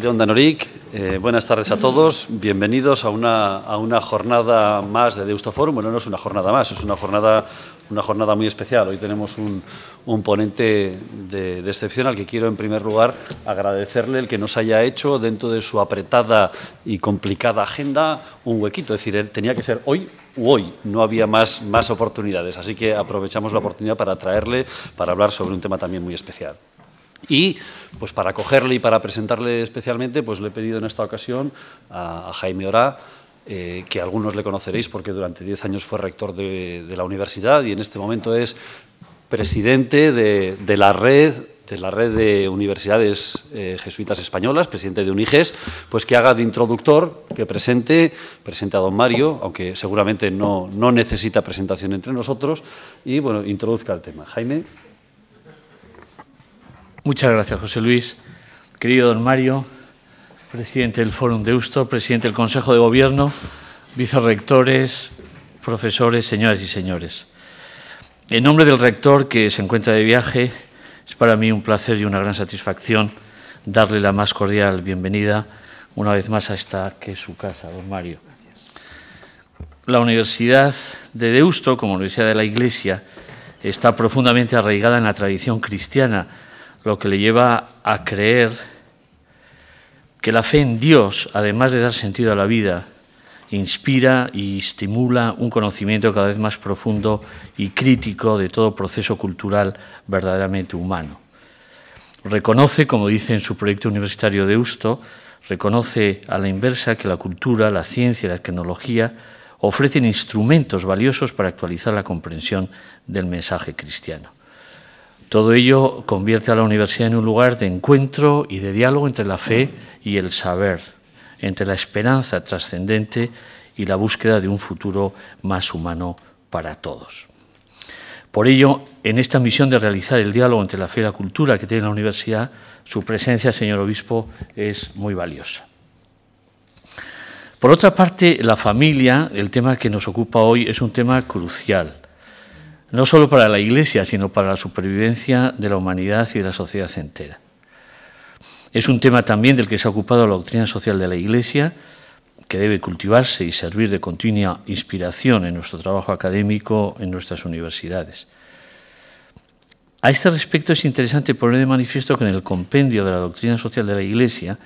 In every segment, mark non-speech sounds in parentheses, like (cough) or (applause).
de Onda Noric. Eh, buenas tardes a todos. Bienvenidos a una, jornada más de Forum. Bueno, no es una jornada más, es una jornada, una jornada muy especial. Hoy tenemos un, ponente de, excepción al que quiero, en primer lugar, agradecerle el que nos haya hecho, dentro de su apretada y complicada agenda, un huequito. Es decir, tenía que ser hoy u hoy. No había más, más oportunidades. Así que aprovechamos la oportunidad para traerle, para hablar sobre un tema también muy especial. Y pues para cogerle y para presentarle especialmente, pues le he pedido en esta ocasión a, Jaime Orá, eh, que algunos le conoceréis porque durante 10 años fue rector de, la universidad y en este momento es presidente de, la red de la red de universidades eh, jesuitas españolas, presidente de UNIGES, pues que haga de introductor, que presente, presente a don Mario, aunque seguramente no, no necesita presentación entre nosotros, y bueno, introduzca el tema. Jaime. Muchas gracias, José Luis. Querido don Mario, presidente del Fórum de Usto, presidente del Consejo de Gobierno, vicerrectores, profesores, señoras y señores. En nombre del rector, que se encuentra de viaje, es para mí un placer y una gran satisfacción darle la más cordial bienvenida una vez más a esta que es su casa, don Mario. La Universidad de Deusto, como Universidad de la Iglesia, está profundamente arraigada en la tradición cristiana, lo que le lleva a creer que la fe en Dios, además de dar sentido a la vida, inspira y estimula un conocimiento cada vez más profundo y crítico de todo proceso cultural verdaderamente humano. Reconoce, como dice en su proyecto universitario de Usto, reconoce a la inversa que la cultura, la ciencia y la tecnología ofrecen instrumentos valiosos para actualizar la comprensión del mensaje cristiano. Todo ello convierte a la universidad en un lugar de encuentro y de diálogo entre la fe y el saber, entre la esperanza trascendente y la búsqueda de un futuro más humano para todos. Por ello, en esta misión de realizar el diálogo entre la fe y la cultura que tiene la universidad, su presencia, señor obispo, es muy valiosa. Por otra parte, la familia, el tema que nos ocupa hoy, es un tema crucial no solo para la Iglesia, sino para la supervivencia de la humanidad y de la sociedad entera. Es un tema también del que se ha ocupado la doctrina social de la Iglesia, que debe cultivarse y servir de continua inspiración en nuestro trabajo académico en nuestras universidades. A este respecto es interesante poner de manifiesto que en el compendio de la doctrina social de la Iglesia,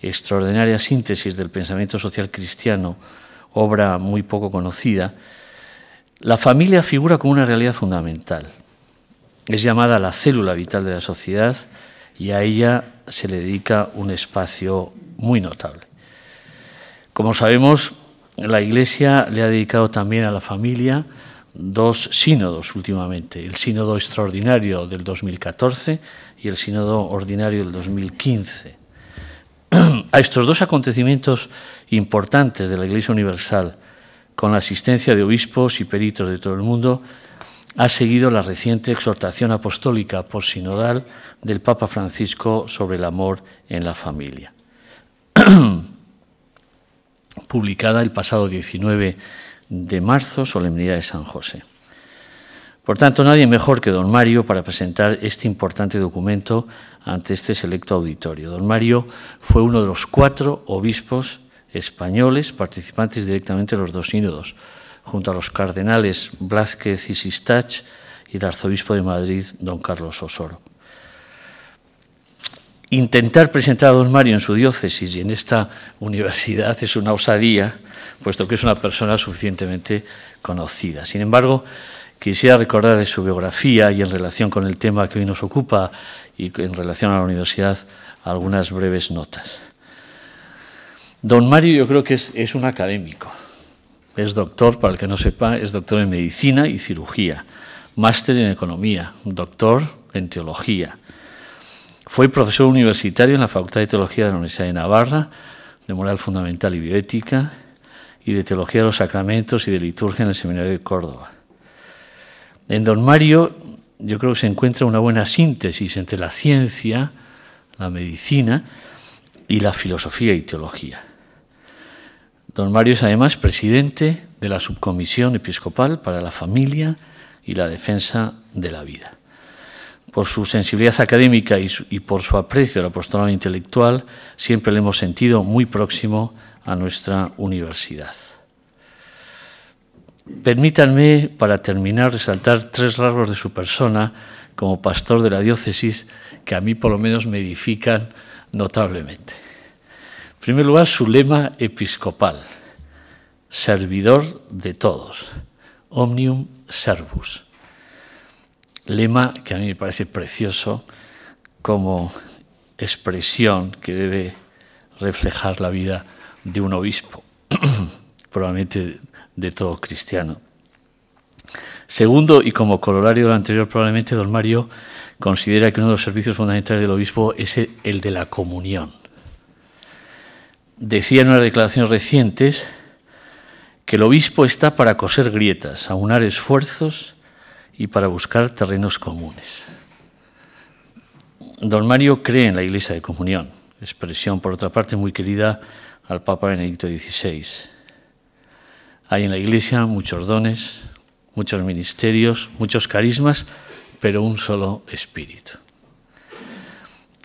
extraordinaria síntesis del pensamiento social cristiano, obra muy poco conocida, la familia figura como una realidad fundamental. Es llamada la célula vital de la sociedad y a ella se le dedica un espacio muy notable. Como sabemos, la Iglesia le ha dedicado también a la familia dos sínodos últimamente, el sínodo extraordinario del 2014 y el sínodo ordinario del 2015. (clears throat) A estos dos acontecimientos importantes de la Iglesia Universal, con la asistencia de obispos y peritos de todo el mundo, ha seguido la reciente exhortación apostólica por sinodal del Papa Francisco sobre el amor en la familia. (clears throat) publicada el pasado 19 de marzo, Solemnidad de San José. Por tanto, nadie mejor que don Mario para presentar este importante documento ante este selecto auditorio. Don Mario fue uno de los cuatro obispos españoles, participantes directamente de los dos sínodos, junto a los cardenales Blázquez y Sistach y el arzobispo de Madrid, don Carlos Osoro. Intentar presentar a don Mario en su diócesis y en esta (laughs) universidad es una osadía, puesto que es una persona suficientemente conocida. Sin embargo, quisiera recordar de su biografía y en relación con el tema que hoy nos ocupa y en relación a la universidad algunas breves notas. Don Mario yo creo que es, un académico. Es doctor, para el que no sepa, es doctor en medicina y cirugía, máster en economía, doctor en teología. Fue profesor universitario en la Facultad de Teología de la Universidad de Navarra, de Moral Fundamental y Bioética, y de Teología de los Sacramentos y de Liturgia en el Seminario de Córdoba. En Don Mario yo creo que se encuentra una buena síntesis entre la ciencia, la medicina y la filosofía y teología. Don Mario es además presidente de la Subcomisión Episcopal para la Familia y la Defensa de la Vida. Por su sensibilidad académica y, por su aprecio la apostolado intelectual, siempre le hemos sentido muy próximo a nuestra universidad. Permítanme, para terminar, resaltar tres rasgos de su persona como pastor de la diócesis que a mí por lo menos me edifican notablemente. En primer lugar, su lema episcopal, servidor de todos, omnium servus. Lema que a mí me parece precioso como expresión que debe reflejar la vida de un obispo, (clears throat) probablemente de todo cristiano. Segundo, y como corolario del anterior, probablemente don Mario considera que uno de los servicios fundamentales del obispo es el de la comunión decía en una declaraciones recientes que el obispo está para coser grietas, aunar esfuerzos y para buscar terrenos comunes. Don Mario cree en la Iglesia de Comunión, expresión por otra parte muy querida al Papa Benedicto XVI. Hay en la Iglesia muchos dones, muchos ministerios, muchos carismas, pero un solo espíritu.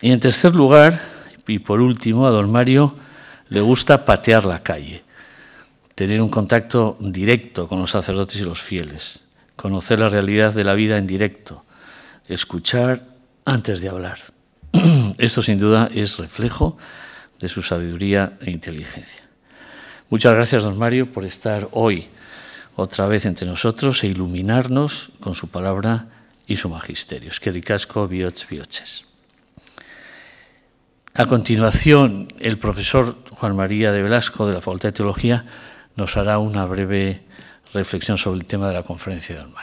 Y en tercer lugar, y por último, a don Mario, le gusta patear la calle, tener un contacto directo con los sacerdotes y los fieles, conocer la realidad de la vida en directo, escuchar antes de hablar. (clears throat) Esto sin duda es reflejo de su sabiduría e inteligencia. Muchas gracias, don Mario, por estar hoy otra vez entre nosotros e iluminarnos con su palabra y su magisterio. Es que ricasco, bioch, bioches. A continuación, el profesor Juan María de Velasco, de la Facultad de Teología, nos hará una breve reflexión sobre el tema de la conferencia de Don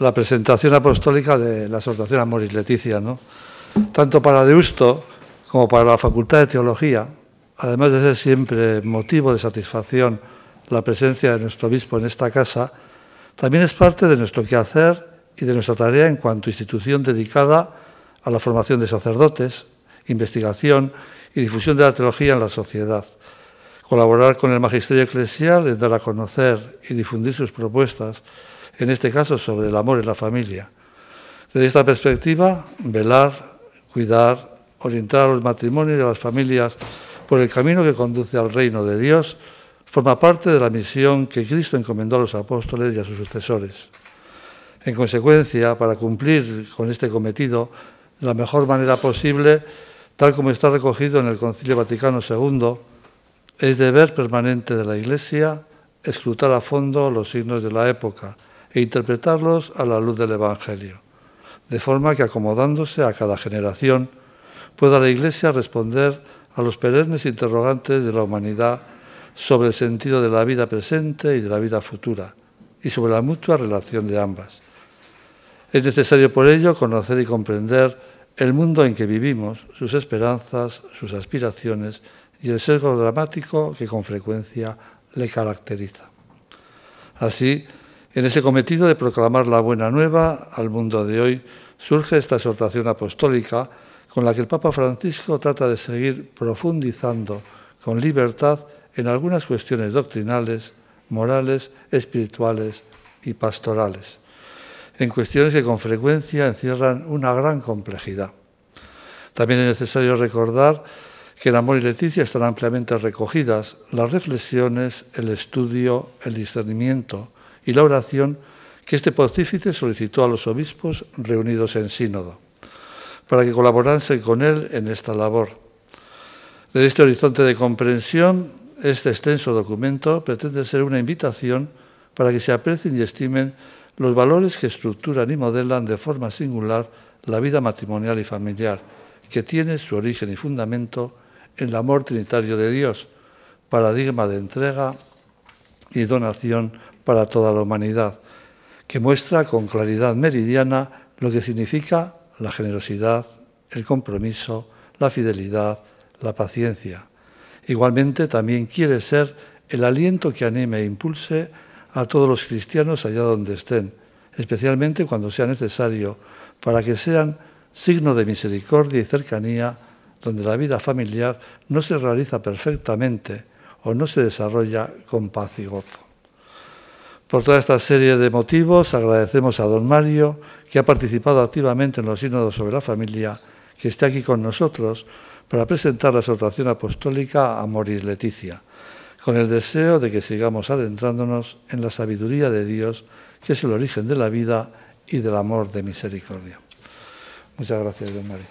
la presentación apostólica de la Asociación a Moris Leticia, ¿no? tanto para Deusto como para la Facultad de Teología, además de ser siempre motivo de satisfacción la presencia de nuestro obispo en esta casa, también es parte de nuestro quehacer y de nuestra tarea en cuanto institución dedicada a la formación de sacerdotes, investigación y difusión de la teología en la sociedad. Colaborar con el magisterio eclesial en dar a conocer y difundir sus propuestas en este caso sobre el amor en la familia. Desde esta perspectiva, velar, cuidar, orientar los matrimonios y las familias por el camino que conduce al reino de Dios, forma parte de la misión que Cristo encomendó a los apóstoles y a sus sucesores. En consecuencia, para cumplir con este cometido de la mejor manera posible, tal como está recogido en el Concilio Vaticano II, es deber permanente de la Iglesia escrutar a fondo los signos de la época, e interpretarlos a la luz del Evangelio, de forma que acomodándose a cada generación, pueda la Iglesia responder a los perennes interrogantes de la humanidad sobre el sentido de la vida presente y de la vida futura, y sobre la mutua relación de ambas. Es necesario por ello conocer y comprender el mundo en que vivimos, sus esperanzas, sus aspiraciones y el sesgo dramático que con frecuencia le caracteriza. Así, en ese cometido de proclamar la buena nueva al mundo de hoy surge esta exhortación apostólica con la que el Papa Francisco trata de seguir profundizando con libertad en algunas cuestiones doctrinales, morales, espirituales y pastorales, en cuestiones que con frecuencia encierran una gran complejidad. También es necesario recordar que en Amor y Leticia están ampliamente recogidas las reflexiones, el estudio, el discernimiento, y la oración que este pontífice solicitó a los obispos reunidos en sínodo, para que colaborasen con él en esta labor. Desde este horizonte de comprensión, este extenso documento pretende ser una invitación para que se aprecien y estimen los valores que estructuran y modelan de forma singular la vida matrimonial y familiar, que tiene su origen y fundamento en el amor trinitario de Dios, paradigma de entrega y donación para toda la humanidad, que muestra con claridad meridiana lo que significa la generosidad, el compromiso, la fidelidad, la paciencia. Igualmente también quiere ser el aliento que anime e impulse a todos los cristianos allá donde estén, especialmente cuando sea necesario, para que sean signo de misericordia y cercanía donde la vida familiar no se realiza perfectamente o no se desarrolla con paz y gozo. Por toda esta serie de motivos agradecemos a don Mario, que ha participado activamente en los sínodos sobre la familia, que esté aquí con nosotros para presentar la exhortación apostólica a Moris Leticia, con el deseo de que sigamos adentrándonos en la sabiduría de Dios, que es el origen de la vida y del amor de misericordia. Muchas gracias, don Mario.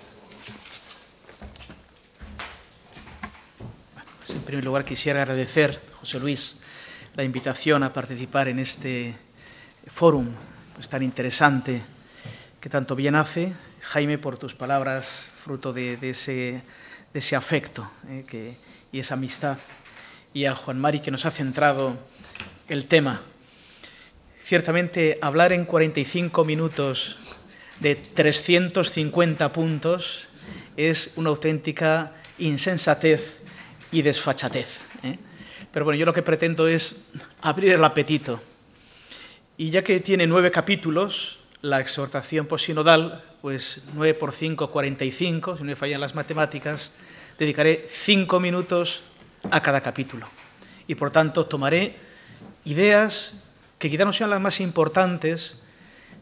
En primer lugar, quisiera agradecer, José Luis, la invitación a participar en este fórum pues, tan interesante que tanto bien hace. Jaime, por tus palabras, fruto de, ese, afecto eh, y esa amistad, y a Juan Mari, que nos ha centrado el tema. Ciertamente, hablar en 45 minutos de 350 puntos es una auténtica insensatez y desfachatez. Pero bueno, yo lo que pretendo es abrir el apetito. Y ya que tiene nueve capítulos, la exhortación posinodal, pues nueve por cuarenta y cinco, si no me fallan las matemáticas, dedicaré cinco minutos a cada capítulo. Y por tanto tomaré ideas que quizá no sean las más importantes,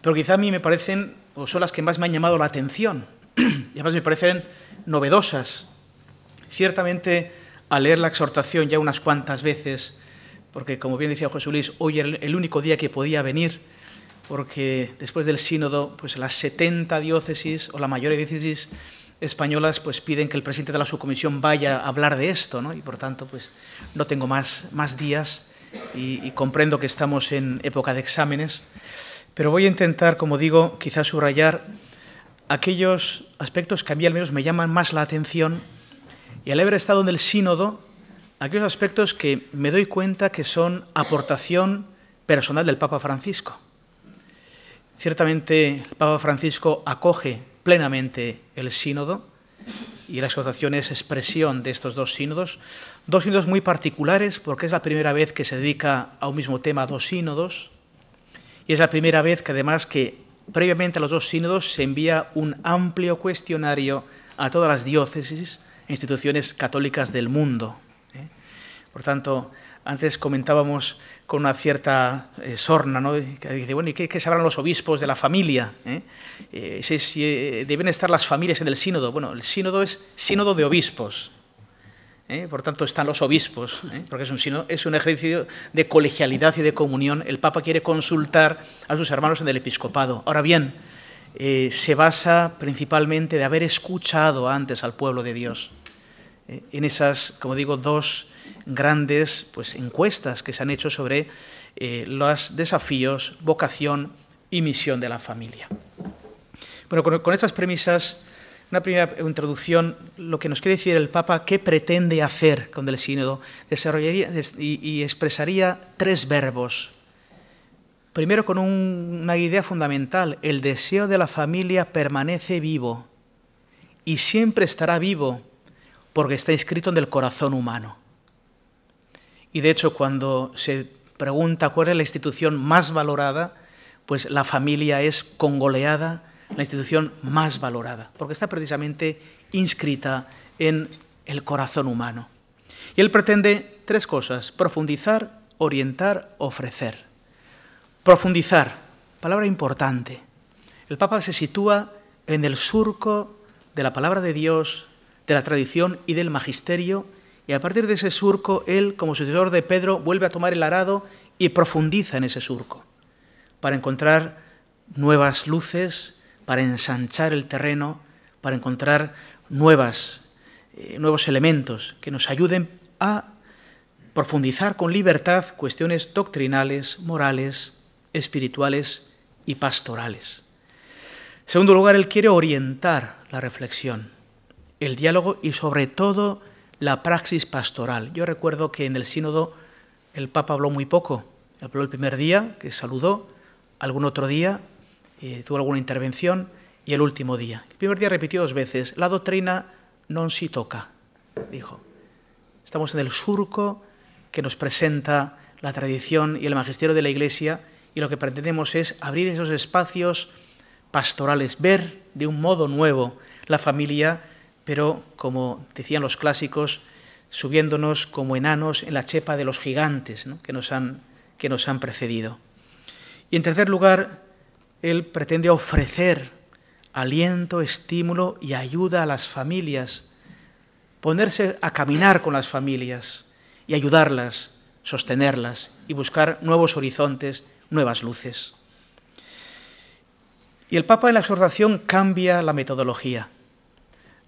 pero quizá a mí me parecen, o son las que más me han llamado la atención, (clears throat) y además me parecen novedosas. Ciertamente a leer la exhortación ya unas cuantas veces, porque como bien decía José Luis, hoy el único día que podía venir, porque después del sínodo, pues las 70 diócesis o la mayoría de diócesis españolas pues piden que el presidente de la subcomisión vaya a hablar de esto, ¿no? Y por tanto, pues no tengo más, más días y, y comprendo que estamos en época de exámenes, pero voy a intentar, como digo, quizás subrayar aquellos aspectos que a mí al menos me llaman más la atención y al haber estado en el sínodo, aquellos aspectos que me doy cuenta que son aportación personal del Papa Francisco. Ciertamente el Papa Francisco acoge plenamente el sínodo y la asociación es expresión de estos dos sínodos, dos sínodos muy particulares porque es la primera vez que se dedica a un mismo tema dos sínodos y es la primera vez que además que previamente a los dos sínodos se envía un amplio cuestionario a todas las diócesis instituciones católicas del mundo. ¿eh? Por tanto, antes comentábamos con una cierta eh, sorna, ¿no? que dice, bueno, ¿y qué, sabrán los obispos de la familia? ¿eh? Si, ¿Deben estar las familias en el sínodo? Bueno, el sínodo es sínodo de obispos. Por tanto, están los obispos, porque es un, sínodo, es un ejercicio de colegialidad y de comunión. El Papa quiere consultar a sus hermanos en el episcopado. Ahora bien, eh, se basa principalmente de haber escuchado antes al pueblo de Dios. Eh, en esas, como digo, dos grandes pues, encuestas que se han hecho sobre eh, los desafíos, vocación y misión de la familia. Bueno, con, estas premisas, una primera introducción, lo que nos quiere decir el Papa, qué pretende hacer con el sínodo, desarrollaría y expresaría tres verbos Primero con una idea fundamental, el deseo de la familia permanece vivo y siempre estará vivo porque está inscrito en el corazón humano. Y de hecho cuando se pregunta cuál es la institución más valorada, pues la familia es congoleada la institución más valorada, porque está precisamente inscrita en el corazón humano. Y él pretende tres cosas, profundizar, orientar, ofrecer. Profundizar, palabra importante. El Papa se sitúa en el surco de la palabra de Dios, de la tradición y del magisterio, y a partir de ese surco, él, como sucesor de Pedro, vuelve a tomar el arado y profundiza en ese surco, para encontrar nuevas luces, para ensanchar el terreno, para encontrar nuevas, eh, nuevos elementos que nos ayuden a profundizar con libertad cuestiones doctrinales, morales, espirituales y pastorales. En segundo lugar, él quiere orientar la reflexión, el diálogo y sobre todo la praxis pastoral. Yo recuerdo que en el sínodo el Papa habló muy poco. Habló el primer día, que saludó, algún otro día, eh, tuvo alguna intervención, y el último día. El primer día repitió dos veces, la doctrina non si toca, dijo. Estamos en el surco que nos presenta la tradición y el magisterio de la Iglesia y lo que pretendemos es abrir esos espacios pastorales, ver de un modo nuevo la familia, pero como decían los clásicos, subiéndonos como enanos en la chepa de los gigantes que nos han precedido. Y en tercer lugar, él pretende ofrecer aliento, estímulo y ayuda a las familias, ponerse a caminar con las familias y ayudarlas, sostenerlas y buscar nuevos horizontes nuevas luces. Y el Papa en la exhortación cambia la metodología.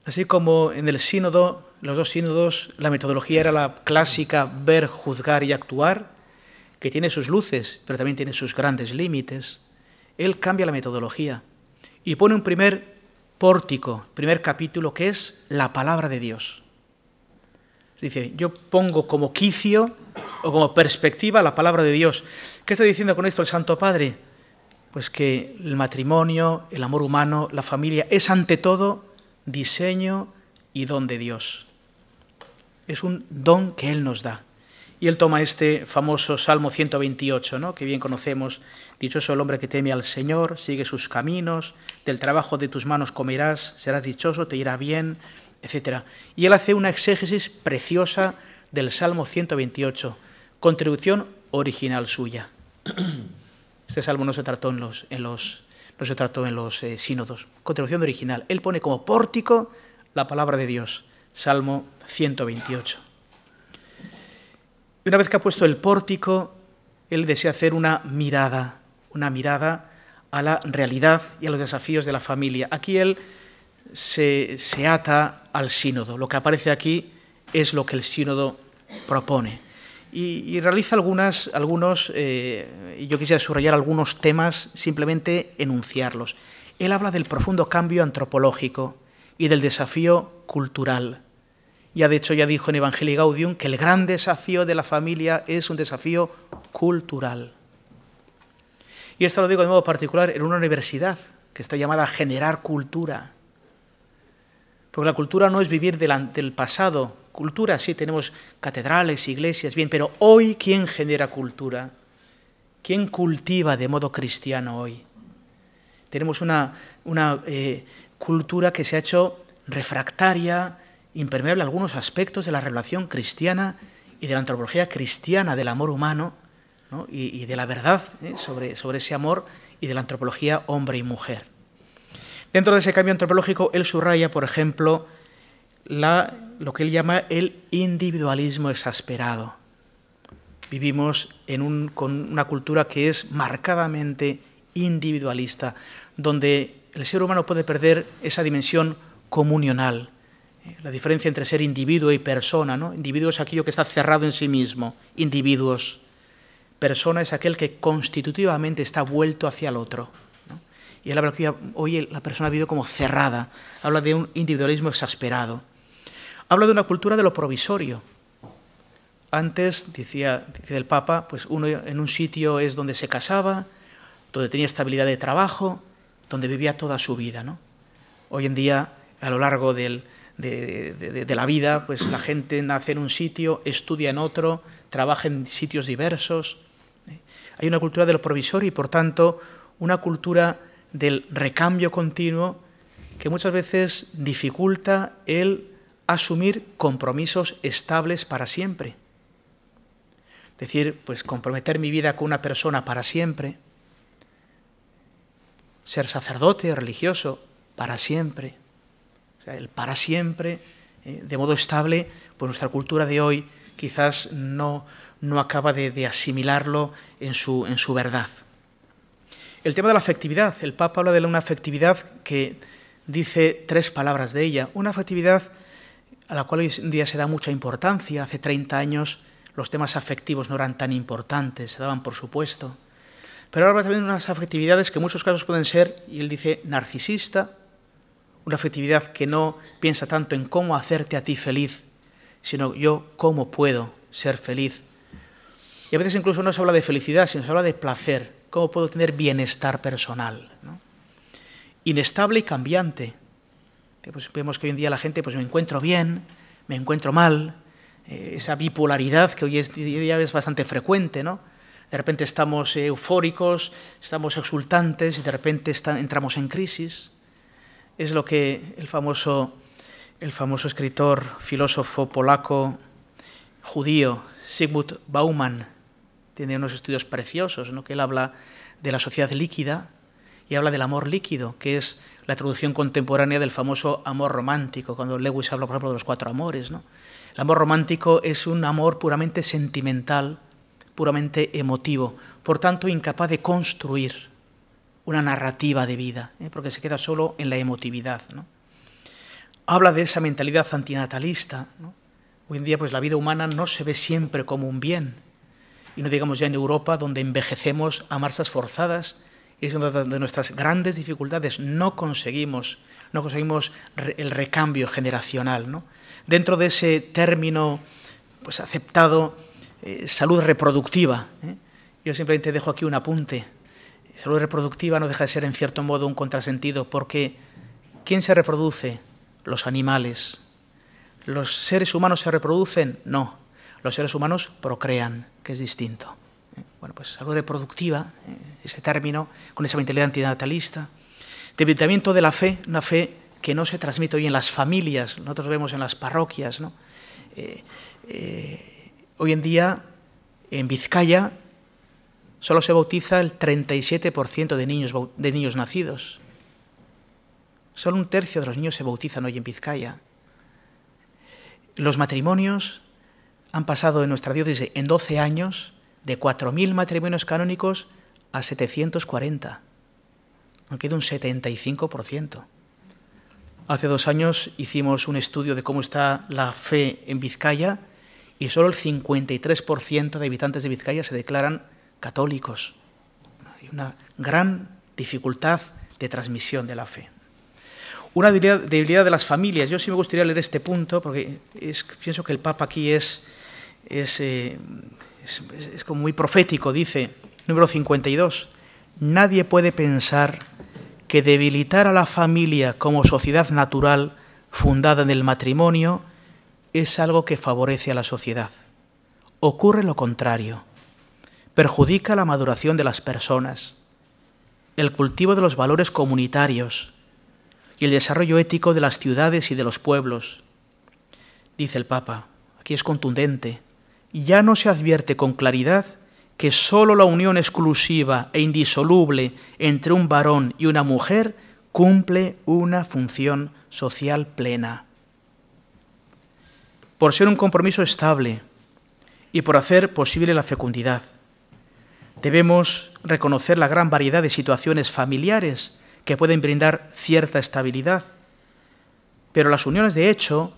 Así como en el sínodo, los dos sínodos, la metodología era la clásica ver, juzgar y actuar, que tiene sus luces, pero también tiene sus grandes límites, él cambia la metodología y pone un primer pórtico, primer capítulo, que es la palabra de Dios. Dice, yo pongo como quicio o como perspectiva la palabra de Dios. ¿Qué está diciendo con esto el Santo Padre? Pues que el matrimonio, el amor humano, la familia, es ante todo diseño y don de Dios. Es un don que Él nos da. Y él toma este famoso Salmo 128, ¿no? que bien conocemos. Dichoso el hombre que teme al Señor, sigue sus caminos, del trabajo de tus manos comerás, serás dichoso, te irá bien, etc. Y él hace una exégesis preciosa del Salmo 128, contribución original suya. (clears throat) Este salmo no se trató en los, en los, se en los eh, sínodos, contribución original. Él pone como pórtico la palabra de Dios, Salmo 128. una vez que ha puesto el pórtico, él desea hacer una mirada, una mirada a la realidad y a los desafíos de la familia. Aquí él se, se ata al sínodo. Lo que aparece aquí es lo que el sínodo propone. Y, realiza algunas, algunos, eh, yo quisiera subrayar algunos temas, simplemente enunciarlos. Él habla del profundo cambio antropológico y del desafío cultural. Ya de hecho ya dijo en Evangelio Gaudium que el gran desafío de la familia es un desafío cultural. Y esto lo digo de modo particular en una universidad que está llamada generar cultura. Porque la cultura no es vivir delante del pasado, cultura, sí, tenemos catedrales, iglesias, bien, pero hoy, ¿quién genera cultura? ¿Quién cultiva de modo cristiano hoy? Tenemos una, eh, cultura que se ha hecho refractaria, impermeable a algunos aspectos de la relación cristiana y de la antropología cristiana del amor humano y, de la verdad ¿eh? sobre, sobre ese amor y de la antropología hombre y mujer. Dentro de ese cambio antropológico, él subraya, por ejemplo, lo que él llama el individualismo exasperado. Vivimos con una cultura que es marcadamente individualista, donde el ser humano puede perder esa dimensión comunional, eh, la diferencia entre ser individuo y persona. ¿no? Individuo es aquello que está cerrado en sí mismo, individuos. Persona es aquel que constitutivamente está vuelto hacia el otro. Y él habla que hoy la persona vive como cerrada, habla de un individualismo exasperado. Habla de una cultura de lo provisorio. Antes, decía, el Papa, pues uno en un sitio es donde se casaba, donde tenía estabilidad de trabajo, donde vivía toda su vida. Hoy en día, a lo largo de, de, la vida, pues la gente nace en un sitio, estudia en otro, trabaja en sitios diversos. ¿eh? Hay una cultura de lo provisorio y, por tanto, una cultura del recambio continuo que muchas veces dificulta el asumir compromisos estables para siempre. Es decir, pues comprometer mi vida con una persona para siempre, ser sacerdote, religioso, para siempre. el para siempre, eh, de modo estable, pues nuestra cultura de hoy quizás no, no acaba de, asimilarlo en su, en su verdad. El tema de la afectividad. El Papa habla de una afectividad que dice tres palabras de ella. Una afectividad a la cual hoy en día se da mucha importancia. Hace 30 años los temas afectivos no eran tan importantes, se daban por supuesto. Pero ahora también unas afectividades que en muchos casos pueden ser, y él dice, narcisista, una afectividad que no piensa tanto en cómo hacerte a ti feliz, sino yo cómo puedo ser feliz. Y a veces incluso no se habla de felicidad, sino se habla de placer, cómo puedo tener bienestar personal. Inestable y cambiante, pues vemos que hoy en día la gente, pues me encuentro bien, me encuentro mal, eh, esa bipolaridad que hoy en día es bastante frecuente, ¿no? De repente estamos eufóricos, estamos exultantes y de repente entramos en crisis. Es lo que el famoso, el famoso escritor, filósofo polaco, judío, Sigmund Bauman, tiene unos estudios preciosos, ¿no? que él habla de la sociedad líquida y habla del amor líquido, que es la traducción contemporánea del famoso amor romántico, cuando Lewis habla, por ejemplo, de los cuatro amores. ¿no? El amor romántico es un amor puramente sentimental, puramente emotivo, por tanto incapaz de construir una narrativa de vida, ¿eh? porque se queda solo en la emotividad. Habla de esa mentalidad antinatalista. Hoy en día pues, la vida humana no se ve siempre como un bien, y no digamos ya en Europa, donde envejecemos a marchas forzadas es una de nuestras grandes dificultades no conseguimos, no conseguimos el recambio generacional. ¿no? Dentro de ese término pues, aceptado, eh, salud reproductiva, ¿eh? yo simplemente dejo aquí un apunte. Salud reproductiva no deja de ser en cierto modo un contrasentido, porque ¿quién se reproduce? Los animales. ¿Los seres humanos se reproducen? No. Los seres humanos procrean, que es distinto bueno, pues, de productiva, este término, con esa mentalidad antinatalista, debilitamiento de la fe, una fe que no se transmite hoy en las familias, nosotros vemos en las parroquias. Eh, eh, hoy en día, en Vizcaya, solo se bautiza el 37% de niños, de niños nacidos. Solo un tercio de los niños se bautizan hoy en Vizcaya. Los matrimonios han pasado en nuestra diócesis en 12 años de 4.000 matrimonios canónicos a 740. Han quedado un 75%. Hace dos años hicimos un estudio de cómo está la fe en Vizcaya y solo el 53% de habitantes de Vizcaya se declaran católicos. Hay una gran dificultad de transmisión de la fe. Una debilidad de las familias. Yo sí me gustaría leer este punto porque pienso que el Papa aquí es, es eh, es, como muy profético, dice, número 52, nadie puede pensar que debilitar a la familia como sociedad natural fundada en el matrimonio es algo que favorece a la sociedad. Ocurre lo contrario. Perjudica la maduración de las personas, el cultivo de los valores comunitarios y el desarrollo ético de las ciudades y de los pueblos. Dice el Papa, aquí es contundente, ya no se advierte con claridad que sólo la unión exclusiva e indisoluble entre un varón y una mujer cumple una función social plena. Por ser un compromiso estable y por hacer posible la fecundidad, debemos reconocer la gran variedad de situaciones familiares que pueden brindar cierta estabilidad. Pero las uniones de hecho,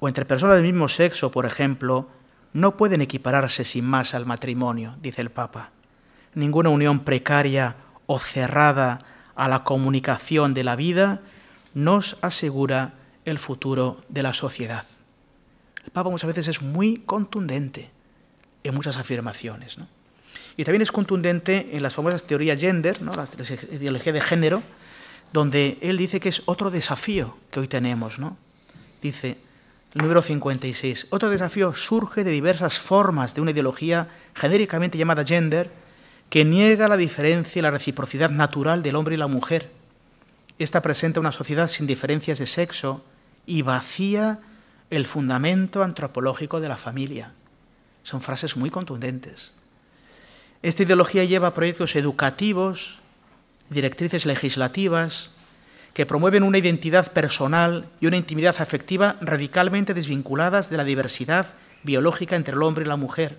o entre personas del mismo sexo, por ejemplo, no pueden equipararse sin más al matrimonio, dice el Papa. Ninguna unión precaria o cerrada a la comunicación de la vida nos asegura el futuro de la sociedad. El Papa muchas veces es muy contundente en muchas afirmaciones. Y también es contundente en las famosas teorías gender, ¿no? la ideología de género, donde él dice que es otro desafío que hoy tenemos. ¿no? Dice, Número 56. Otro desafío surge de diversas formas de una ideología genéricamente llamada gender que niega la diferencia y la reciprocidad natural del hombre y la mujer. Esta presenta una sociedad sin diferencias de sexo y vacía el fundamento antropológico de la familia. Son frases muy contundentes. Esta ideología lleva proyectos educativos, directrices legislativas, que promueven una identidad personal y una intimidad afectiva radicalmente desvinculadas de la diversidad biológica entre el hombre y la mujer.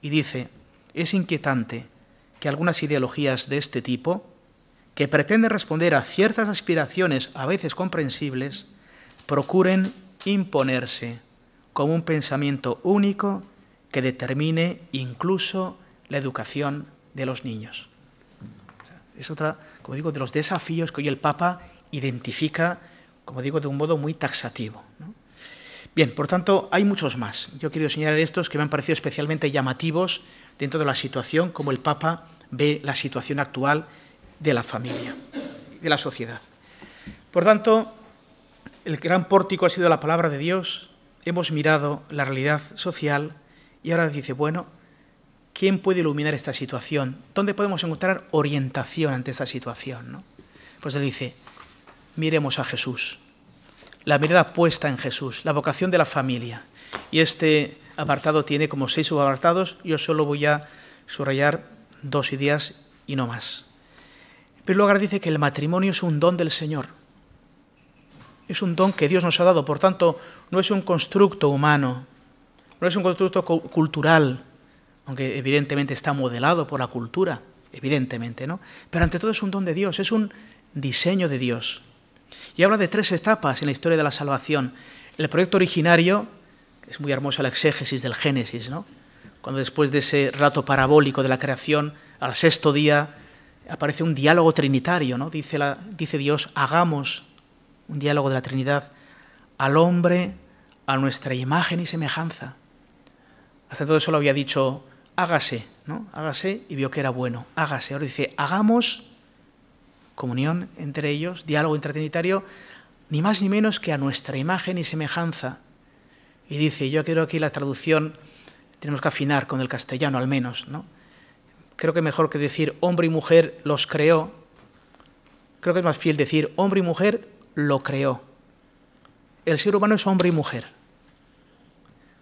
Y dice, es inquietante que algunas ideologías de este tipo, que pretenden responder a ciertas aspiraciones a veces comprensibles, procuren imponerse como un pensamiento único que determine incluso la educación de los niños. Es otra como digo, de los desafíos que hoy el Papa identifica, como digo, de un modo muy taxativo. Bien, por tanto, hay muchos más. Yo quiero señalar estos que me han parecido especialmente llamativos dentro de la situación, como el Papa ve la situación actual de la familia, de la sociedad. Por tanto, el gran pórtico ha sido la palabra de Dios, hemos mirado la realidad social y ahora dice, bueno, ¿Quién puede iluminar esta situación? ¿Dónde podemos encontrar orientación ante esta situación? Pues él dice, miremos a Jesús, la mirada puesta en Jesús, la vocación de la familia. Y este apartado tiene como seis subapartados, yo solo voy a subrayar dos ideas y no más. Pero luego dice que el matrimonio es un don del Señor. Es un don que Dios nos ha dado, por tanto, no es un constructo humano, no es un constructo cultural, aunque evidentemente está modelado por la cultura, evidentemente, ¿no? Pero ante todo es un don de Dios, es un diseño de Dios. Y habla de tres etapas en la historia de la salvación. El proyecto originario, es muy hermosa la exégesis del Génesis, ¿no? Cuando después de ese rato parabólico de la creación, al sexto día, aparece un diálogo trinitario, ¿no? Dice, dice Dios, hagamos un diálogo de la Trinidad al hombre, a nuestra imagen y semejanza. Hasta todo eso lo había dicho hágase, ¿no? Hágase y vio que era bueno, hágase. Ahora dice, hagamos comunión entre ellos, diálogo intratrinitario, ni más ni menos que a nuestra imagen y semejanza. Y dice, yo creo que la traducción tenemos que afinar con el castellano al menos, ¿no? Creo que mejor que decir hombre y mujer los creó, creo que es más fiel decir hombre y mujer lo creó. El ser humano es hombre y mujer,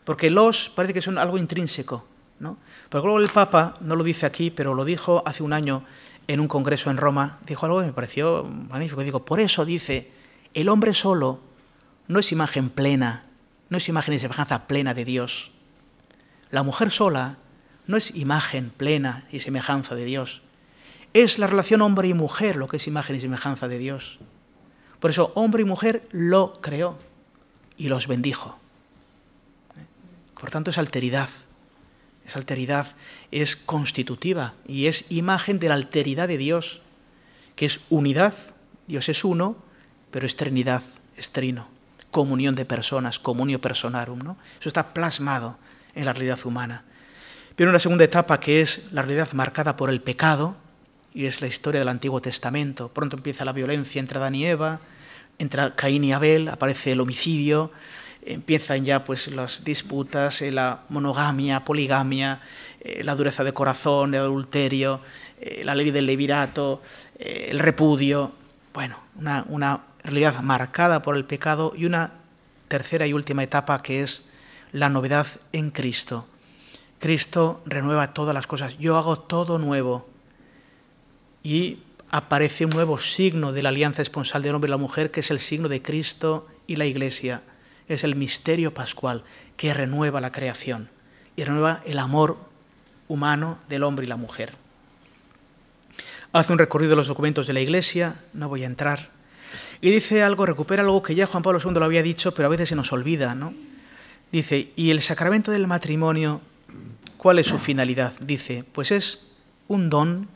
porque los parece que son algo intrínseco, ¿no? luego el Papa, no lo dice aquí, pero lo dijo hace un año en un congreso en Roma, dijo algo que me pareció magnífico. Digo, por eso dice, el hombre solo no es imagen plena, no es imagen y semejanza plena de Dios. La mujer sola no es imagen plena y semejanza de Dios. Es la relación hombre y mujer lo que es imagen y semejanza de Dios. Por eso hombre y mujer lo creó y los bendijo. ¿Eh? Por tanto es alteridad. Esa alteridad es constitutiva y es imagen de la alteridad de Dios, que es unidad, Dios es uno, pero es trinidad, es trino, comunión de personas, comunio personarum. ¿no? Eso está plasmado en la realidad humana. en una segunda etapa que es la realidad marcada por el pecado, y es la historia del Antiguo Testamento. Pronto empieza la violencia entre Adán y Eva, entre Caín y Abel, aparece el homicidio, empiezan ya pues las disputas, eh, la monogamia, poligamia, eh, la dureza de corazón, el adulterio, eh, la ley del levirato, el repudio. Bueno, una, una realidad marcada por el pecado y una tercera y última etapa que es la novedad en Cristo. Cristo renueva todas las cosas. Yo hago todo nuevo. Y aparece un nuevo signo de la alianza esponsal del hombre y la mujer, que es el signo de Cristo y la Iglesia es el misterio pascual que renueva la creación y renueva el amor humano del hombre y la mujer. Hace un recorrido de los documentos de la Iglesia, no voy a entrar, y dice algo, recupera algo que ya Juan Pablo II lo había dicho, pero a veces se nos olvida, ¿no? Dice, ¿y el sacramento del matrimonio cuál es su finalidad? Dice, pues es un don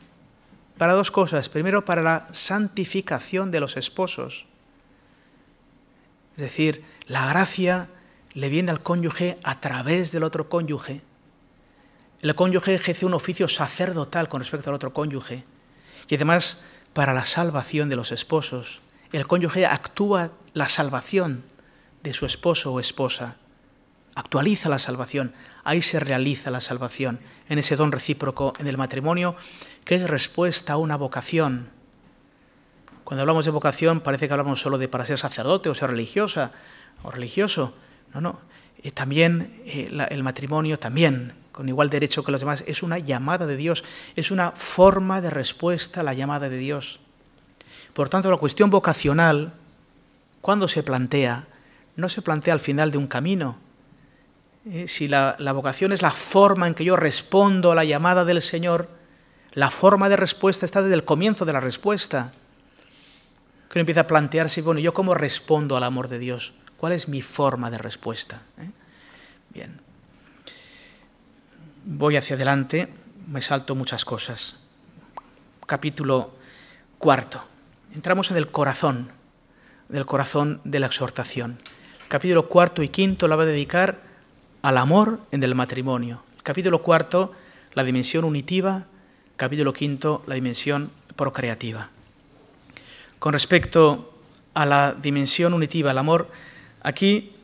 para dos cosas. Primero, para la santificación de los esposos. Es decir, la gracia le viene al cónyuge a través del otro cónyuge. El cónyuge ejerce un oficio sacerdotal con respecto al otro cónyuge. Y además, para la salvación de los esposos, el cónyuge actúa la salvación de su esposo o esposa. Actualiza la salvación, ahí se realiza la salvación, en ese don recíproco en el matrimonio, que es respuesta a una vocación. Cuando hablamos de vocación parece que hablamos solo de para ser sacerdote o ser religiosa, o religioso. No, no. Eh, también eh, el matrimonio, también con igual derecho que los demás, es una llamada de Dios, es una forma de respuesta a la llamada de Dios. Por tanto, la cuestión vocacional, cuando se plantea, no se plantea al final de un camino. Eh, si la, la vocación es la forma en que yo respondo a la llamada del Señor, la forma de respuesta está desde el comienzo de la respuesta. Que uno empieza a plantearse, bueno, ¿yo cómo respondo al amor de Dios? ¿Cuál es mi forma de respuesta? ¿Eh? Bien. Voy hacia adelante, me salto muchas cosas. Capítulo cuarto. Entramos en el corazón, del corazón de la exhortación. capítulo cuarto y quinto la va a dedicar al amor en el matrimonio. capítulo cuarto, la dimensión unitiva. capítulo quinto, la dimensión procreativa. Con respecto a la dimensión unitiva, el amor Aquí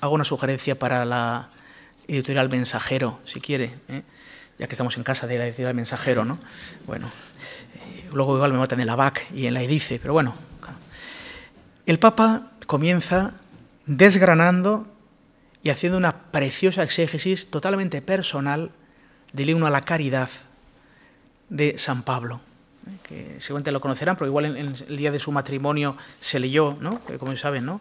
hago una sugerencia para la editorial Mensajero, si quiere, ¿eh? ya que estamos en casa de la editorial Mensajero, ¿no? Bueno, eh, luego igual me matan en la BAC y en la EDICE, pero bueno. El Papa comienza desgranando y haciendo una preciosa exégesis totalmente personal del himno a la caridad de San Pablo, ¿eh? que seguramente lo conocerán, pero igual en, el día de su matrimonio se leyó, ¿no? como saben, ¿no?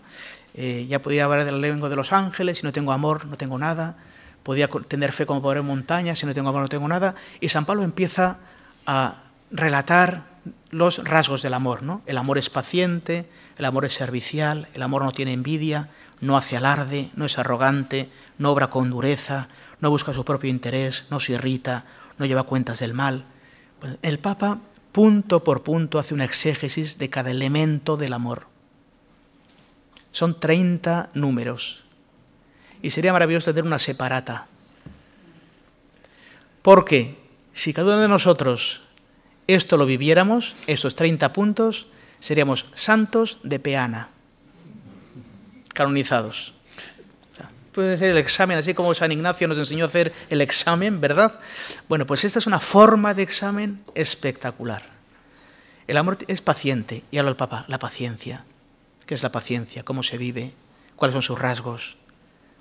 Eh, ya podía hablar de la lengua de los ángeles, si no tengo amor, no tengo nada. Podía tener fe como poder en montaña, si no tengo amor, no tengo nada. Y San Pablo empieza a relatar los rasgos del amor. ¿no? El amor es paciente, el amor es servicial, el amor no tiene envidia, no hace alarde, no es arrogante, no obra con dureza, no busca su propio interés, no se irrita, no lleva cuentas del mal. Pues el Papa, punto por punto, hace una exégesis de cada elemento del amor. Son 30 números. Y sería maravilloso tener una separata. Porque si cada uno de nosotros esto lo viviéramos, esos 30 puntos, seríamos santos de peana, canonizados. puede ser el examen, así como San Ignacio nos enseñó a hacer el examen, ¿verdad? Bueno, pues esta es una forma de examen espectacular. El amor es paciente, y habla el Papa, la paciencia qué es la paciencia, cómo se vive, cuáles son sus rasgos,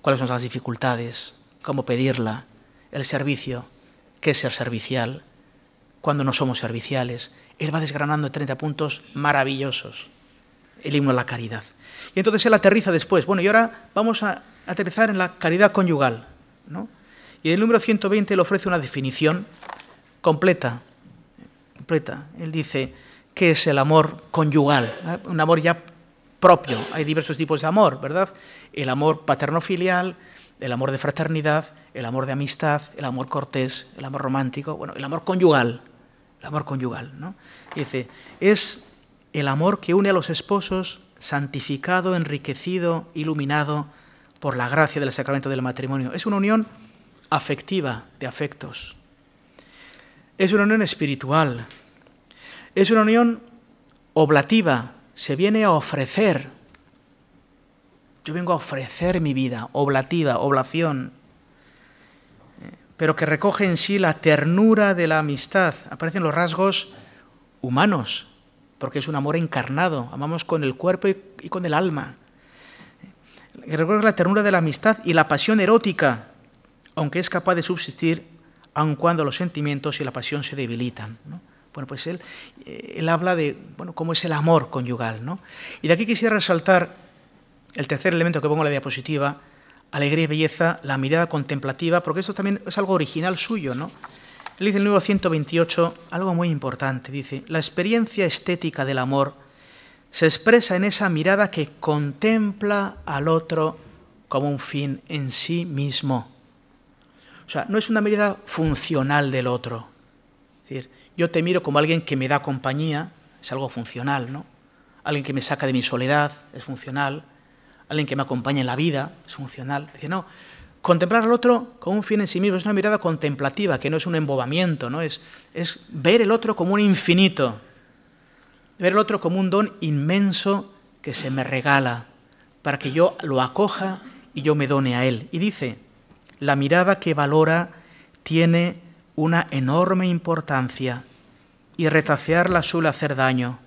cuáles son las dificultades, cómo pedirla, el servicio, qué es ser servicial, cuando no somos serviciales. Él va desgranando 30 puntos maravillosos, el himno a la caridad. Y entonces él aterriza después. Bueno, y ahora vamos a aterrizar en la caridad conyugal. Y el número 120 le ofrece una definición completa. completa. Él dice, ¿qué es el amor conyugal? Ah, un amor ya propio. Hay diversos tipos de amor, ¿verdad? El amor paterno-filial, el amor de fraternidad, el amor de amistad, el amor cortés, el amor romántico, bueno, el amor conyugal, el amor conyugal, ¿no? Dice, es el amor que une a los esposos santificado, enriquecido, iluminado por la gracia del sacramento del matrimonio. Es una unión afectiva, de afectos. Es una unión espiritual. Es una unión oblativa, se viene a ofrecer. Yo vengo a ofrecer mi vida, oblativa, oblación, eh, pero que recoge en sí la ternura de la amistad. Aparecen los rasgos humanos, porque es un amor encarnado. Amamos con el cuerpo y con el alma. Eh, recoge la ternura de la amistad y la pasión erótica, aunque es capaz de subsistir aun cuando los sentimientos y la pasión se debilitan. Bueno, pues él, eh, él habla de cómo es el amor conyugal. ¿no? Y de aquí quisiera resaltar el tercer elemento que pongo en la diapositiva, alegría y belleza, la mirada contemplativa, porque esto también es algo original suyo. ¿no? Él dice en el número 128 algo muy importante, dice, la experiencia estética del amor se expresa en esa mirada que contempla al otro como un fin en sí mismo. O sea, no es una mirada funcional del otro, yo te miro como alguien que me da compañía, es algo funcional, ¿no? Alguien que me saca de mi soledad, es funcional. Alguien que me acompaña en la vida, es funcional. Dice, no, contemplar al otro con un fin en sí mismo es una mirada contemplativa, que no es un embobamiento, ¿no? Es, es ver el otro como un infinito, ver el otro como un don inmenso que se me regala, para que yo lo acoja y yo me done a él. Y dice, la mirada que valora tiene una enorme importancia y la suele hacer daño.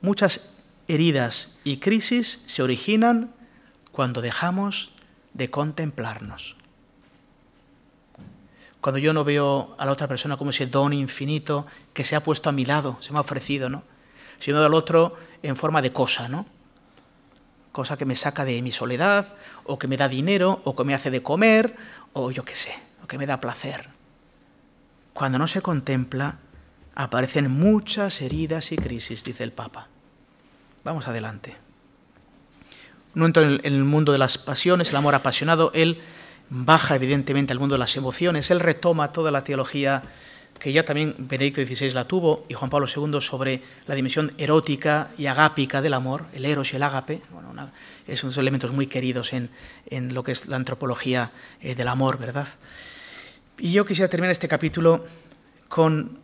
Muchas heridas y crisis se originan cuando dejamos de contemplarnos. Cuando yo no veo a la otra persona como ese don infinito que se ha puesto a mi lado, se me ha ofrecido, ¿no? Sino al otro en forma de cosa, ¿no? Cosa que me saca de mi soledad, o que me da dinero, o que me hace de comer, o yo qué sé, o que me da placer. Cuando no se contempla, aparecen muchas heridas y crisis, dice el Papa. Vamos adelante. No entra en el mundo de las pasiones, el amor apasionado, él baja evidentemente al mundo de las emociones, él retoma toda la teología que ya también Benedicto XVI la tuvo y Juan Pablo II sobre la dimensión erótica y agápica del amor, el eros y el ágape, bueno, una, elementos muy queridos en, lo que es la antropología eh, del amor, ¿verdad? Y yo quisiera terminar este capítulo con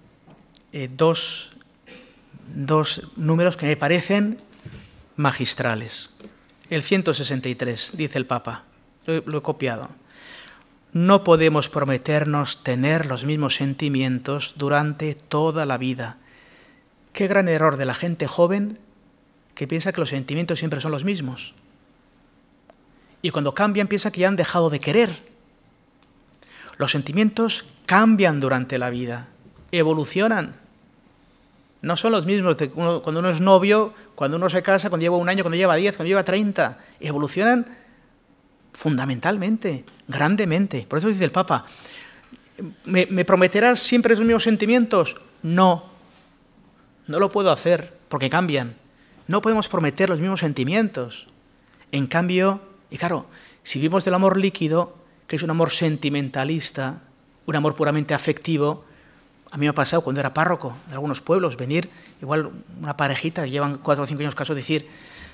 eh, dos, números que me parecen magistrales. El 163, dice el Papa, lo, lo, he copiado. No podemos prometernos tener los mismos sentimientos durante toda la vida. Qué gran error de la gente joven que piensa que los sentimientos siempre son los mismos. Y cuando cambian piensa que ya han dejado de querer. Los sentimientos cambian durante la vida evolucionan. No son los mismos cuando uno es novio, cuando uno se casa, cuando lleva un año, cuando lleva diez, cuando lleva treinta. Evolucionan fundamentalmente, grandemente. Por eso dice el Papa, ¿me, me prometerás siempre los mismos sentimientos? No, no lo puedo hacer porque cambian. No podemos prometer los mismos sentimientos. En cambio, y claro, si vivimos del amor líquido, que es un amor sentimentalista, un amor puramente afectivo, a mí me ha pasado cuando era párroco de algunos pueblos, venir, igual una parejita, llevan cuatro o cinco años caso, decir,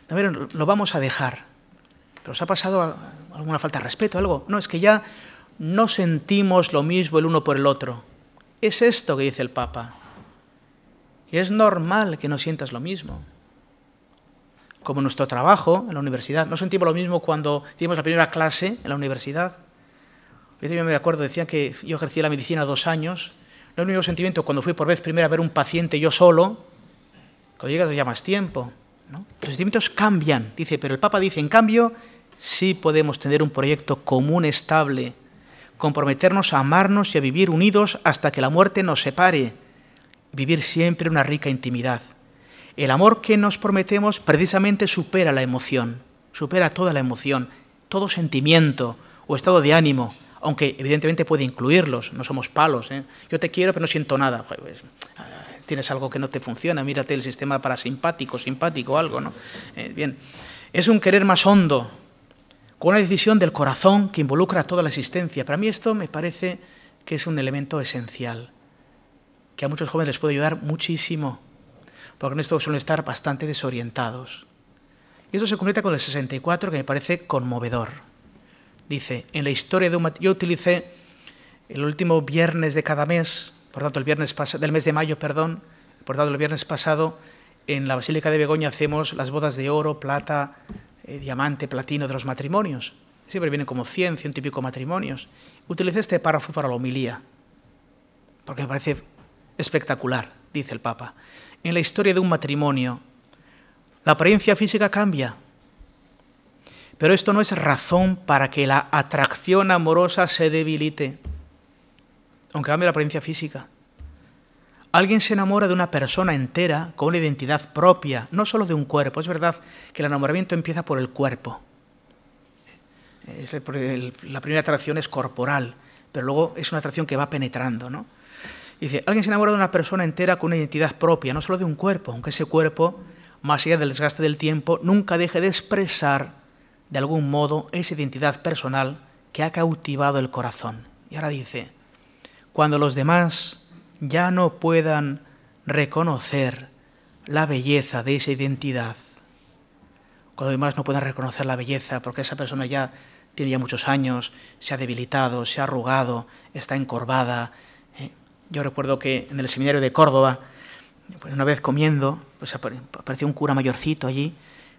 no, lo vamos a dejar. ¿Pero os ha pasado alguna falta de respeto, algo? No, es que ya no sentimos lo mismo el uno por el otro. Es esto que dice el Papa. Y es normal que no sientas lo mismo. Como en nuestro trabajo en la universidad, no sentimos lo mismo cuando dimos la primera clase en la universidad. Yo también me acuerdo, decían que yo ejercía la medicina dos años no es el mismo sentimiento cuando fui por vez primera a ver un paciente yo solo, cuando llegas ya más tiempo. Los sentimientos cambian, dice, pero el Papa dice, en cambio, sí podemos tener un proyecto común estable, comprometernos a amarnos y a vivir unidos hasta que la muerte nos separe, vivir siempre una rica intimidad. El amor que nos prometemos precisamente supera la emoción, supera toda la emoción, todo sentimiento o estado de ánimo, aunque evidentemente puede incluirlos, no somos palos. ¿eh? Yo te quiero, pero no siento nada. Pues, ah, tienes algo que no te funciona, mírate el sistema parasimpático, simpático, algo, ¿no? Eh, bien, es un querer más hondo, con una decisión del corazón que involucra toda la existencia. Para mí esto me parece que es un elemento esencial, que a muchos jóvenes les puede ayudar muchísimo, porque en esto suelen estar bastante desorientados. Y eso se completa con el 64, que me parece conmovedor dice, en la historia de un yo utilicé el último viernes de cada mes, por tanto el viernes del mes de mayo, perdón, por tanto el viernes pasado, en la Basílica de Begoña hacemos las bodas de oro, plata, eh, diamante, platino de los matrimonios. Siempre vienen como 100, 100 típicos matrimonios. Utilicé este párrafo para la homilía, porque me parece espectacular, dice el Papa. En la historia de un matrimonio, la apariencia física cambia, pero esto no es razón para que la atracción amorosa se debilite, aunque cambie la apariencia física. Alguien se enamora de una persona entera con una identidad propia, no solo de un cuerpo. Es verdad que el enamoramiento empieza por el cuerpo. la primera atracción es corporal, pero luego es una atracción que va penetrando. ¿no? dice, alguien se enamora de una persona entera con una identidad propia, no solo de un cuerpo, aunque ese cuerpo, más allá del desgaste del tiempo, nunca deje de expresar de algún modo esa identidad personal que ha cautivado el corazón. Y ahora dice, cuando los demás ya no puedan reconocer la belleza de esa identidad, cuando los demás no puedan reconocer la belleza porque esa persona ya tiene ya muchos años, se ha debilitado, se ha arrugado, está encorvada. ¿eh? Yo recuerdo que en el seminario de Córdoba, pues una vez comiendo, pues apareció un cura mayorcito allí,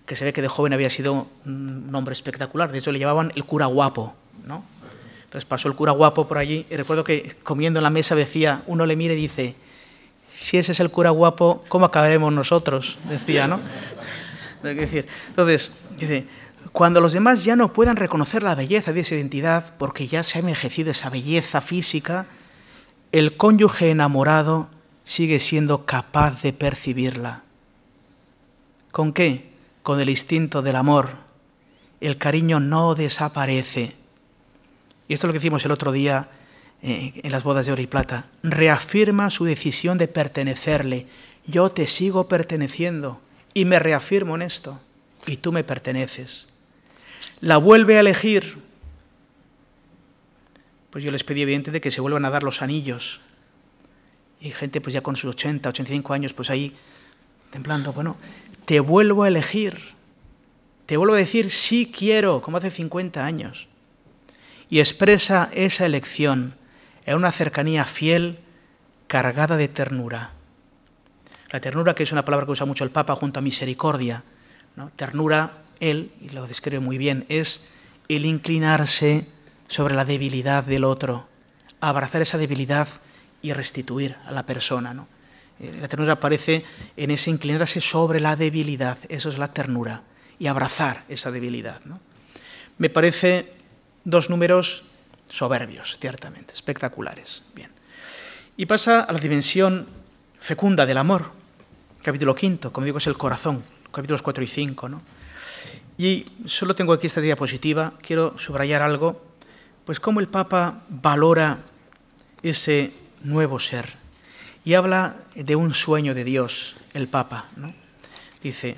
que se ve que de joven había sido un hombre espectacular, de hecho le llamaban el cura guapo, ¿no? Entonces pasó el cura guapo por allí y recuerdo que comiendo en la mesa decía, uno le mira y dice, si ese es el cura guapo, ¿cómo acabaremos nosotros? Decía, ¿no? Entonces, dice, cuando los demás ya no puedan reconocer la belleza de esa identidad porque ya se ha envejecido esa belleza física, el cónyuge enamorado sigue siendo capaz de percibirla. ¿Con qué? con el instinto del amor, el cariño no desaparece. Y esto es lo que hicimos el otro día eh, en las bodas de oro y plata. Reafirma su decisión de pertenecerle. Yo te sigo perteneciendo y me reafirmo en esto. Y tú me perteneces. La vuelve a elegir. Pues yo les pedí evidente de que se vuelvan a dar los anillos. Y gente pues ya con sus 80, 85 años, pues ahí temblando, bueno, te vuelvo a elegir. Te vuelvo a decir, sí quiero, como hace 50 años. Y expresa esa elección en una cercanía fiel, cargada de ternura. La ternura, que es una palabra que usa mucho el Papa junto a misericordia. Ternura, él, y lo describe muy bien, es el inclinarse sobre la debilidad del otro, abrazar esa debilidad y restituir a la persona. ¿no? Eh, la ternura aparece en ese inclinarse sobre la debilidad, eso es la ternura, y abrazar esa debilidad. Me parece dos números soberbios, ciertamente, espectaculares. Bien. Y pasa a la dimensión fecunda del amor, capítulo quinto, como digo, es el corazón, capítulos cuatro y cinco. Y solo tengo aquí esta diapositiva, quiero subrayar algo, pues cómo el Papa valora ese nuevo ser, y habla de un sueño de Dios, el Papa. Dice,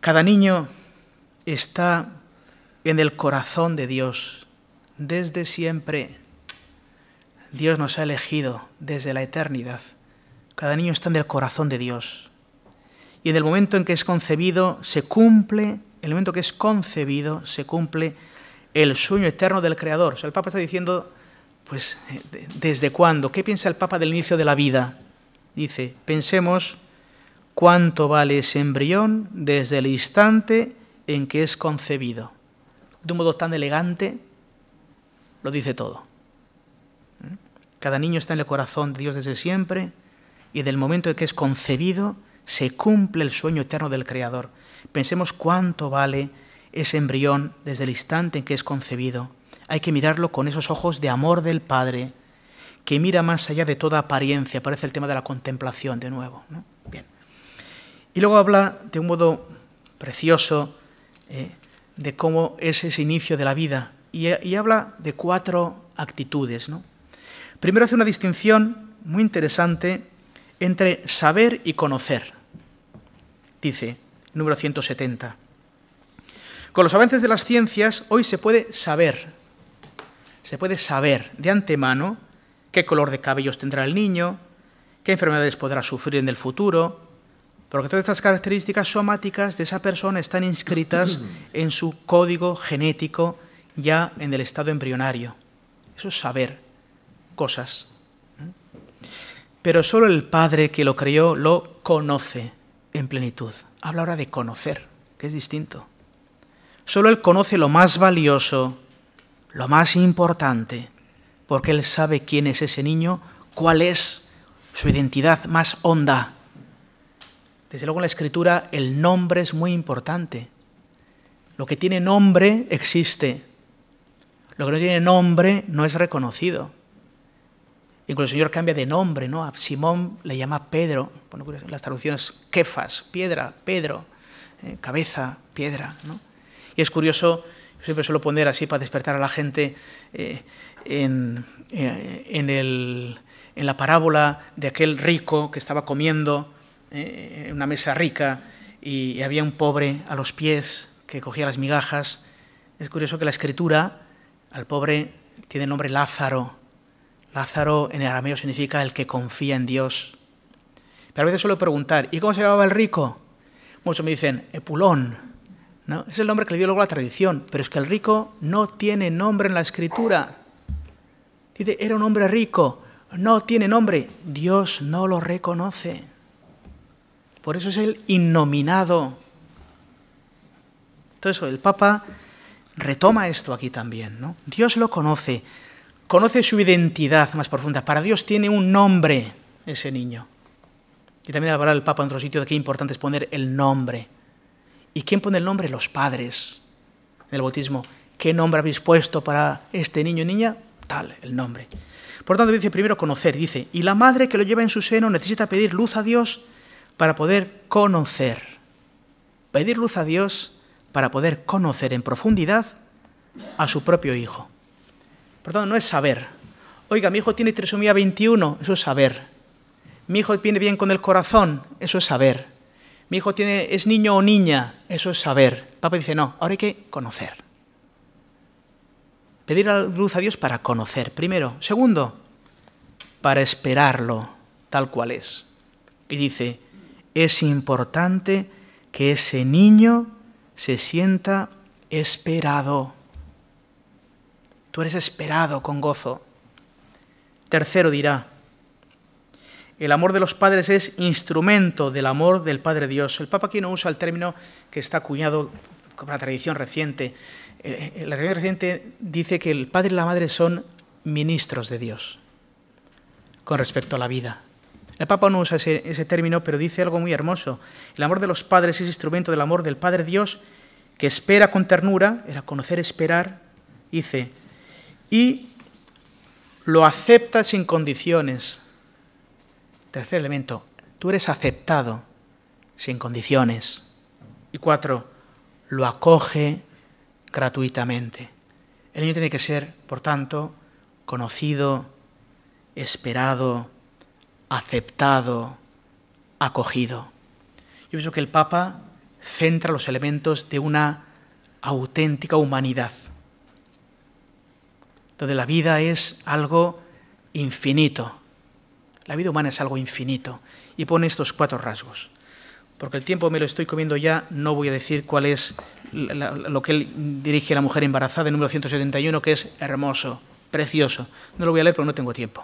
cada niño está en el corazón de Dios desde siempre. Dios nos ha elegido desde la eternidad. Cada niño está en el corazón de Dios. Y en el momento en que es concebido, se cumple, el momento que es concebido, se cumple el sueño eterno del Creador. el Papa está diciendo, pues, eh, ¿desde cuándo? ¿Qué piensa el Papa del inicio de la vida? Dice, pensemos cuánto vale ese embrión desde el instante en que es concebido. De un modo tan elegante, lo dice todo. ¿Eh? Cada niño está en el corazón de Dios desde siempre y del momento en que es concebido se cumple el sueño eterno del Creador. Pensemos cuánto vale ese embrión desde el instante en que es concebido hay que mirarlo con esos ojos de amor del Padre, que mira más allá de toda apariencia. Parece el tema de la contemplación de nuevo. Bien. Y luego habla de un modo precioso eh, de cómo es ese inicio de la vida. Y, habla de cuatro actitudes. Primero hace una distinción muy interesante entre saber y conocer. Dice, número 170. Con los avances de las ciencias, hoy se puede saber se puede saber de antemano qué color de cabellos tendrá el niño, qué enfermedades podrá sufrir en el futuro, porque todas estas características somáticas de esa persona están inscritas (clears throat) en su código genético ya en el estado embrionario. Eso es saber cosas. Pero solo el padre que lo creó lo conoce en plenitud. Habla ahora de conocer, que es distinto. Solo él conoce lo más valioso lo más importante, porque Él sabe quién es ese niño, cuál es su identidad más honda. Desde luego en la escritura el nombre es muy importante. Lo que tiene nombre existe. Lo que no tiene nombre no es reconocido. Incluso el Señor cambia de nombre, ¿no? A Simón le llama Pedro. Pues, las traducciones Kefas, piedra, Pedro, eh, cabeza, piedra, ¿no? Y es curioso siempre suelo poner así para despertar a la gente eh, eh, en, la parábola de aquel rico que estaba comiendo en eh, una mesa rica y, había un pobre a los pies que cogía las migajas. Es curioso que la escritura al pobre tiene nombre Lázaro. Lázaro en arameo significa el que confía en Dios. Pero a veces suelo preguntar, ¿y cómo se llamaba el rico? Muchos me dicen, Epulón es el nombre que le dio luego la tradición, pero es que el rico no tiene nombre en la escritura. Dice, era un hombre rico, no tiene nombre, Dios no lo reconoce. Por eso es el innominado. Entonces, el Papa retoma esto aquí también, Dios lo conoce, conoce su identidad más profunda. Para Dios tiene un nombre ese niño. Y también hablará el Papa en otro sitio de qué importante es poner el nombre. ¿Y quién pone el nombre? Los padres. En el bautismo, ¿qué nombre habéis puesto para este niño o niña? Tal, el nombre. Por tanto, dice primero conocer, dice, y la madre que lo lleva en su seno necesita pedir luz a Dios para poder conocer. Pedir luz a Dios para poder conocer en profundidad a su propio hijo. Por tanto, no es saber. Oiga, mi hijo tiene trisomía 21, eso es saber. Mi hijo viene bien con el corazón, eso es saber mi hijo tiene, es niño o niña, eso es saber. Papá dice, no, ahora hay que conocer. Pedir la luz a Dios para conocer, primero. Segundo, para esperarlo tal cual es. Y dice, es importante que ese niño se sienta esperado. Tú eres esperado con gozo. Tercero dirá, el amor de los padres es instrumento del amor del Padre Dios. El Papa aquí no usa el término que está acuñado con la tradición reciente. Eh, eh, la tradición reciente dice que el Padre y la Madre son ministros de Dios con respecto a la vida. El Papa no usa ese, término, pero dice algo muy hermoso. El amor de los padres es instrumento del amor del Padre Dios que espera con ternura, era conocer, esperar, dice, y lo acepta sin condiciones Tercer elemento, tú eres aceptado sin condiciones. Y cuatro, lo acoge gratuitamente. El niño tiene que ser, por tanto, conocido, esperado, aceptado, acogido. Yo pienso que el Papa centra los elementos de una auténtica humanidad, donde la vida es algo infinito, la vida humana es algo infinito. Y pone estos cuatro rasgos. Porque el tiempo me lo estoy comiendo ya, no voy a decir cuál es lo que él dirige la mujer embarazada, el número 171, que es hermoso, precioso. No lo voy a leer porque no tengo tiempo.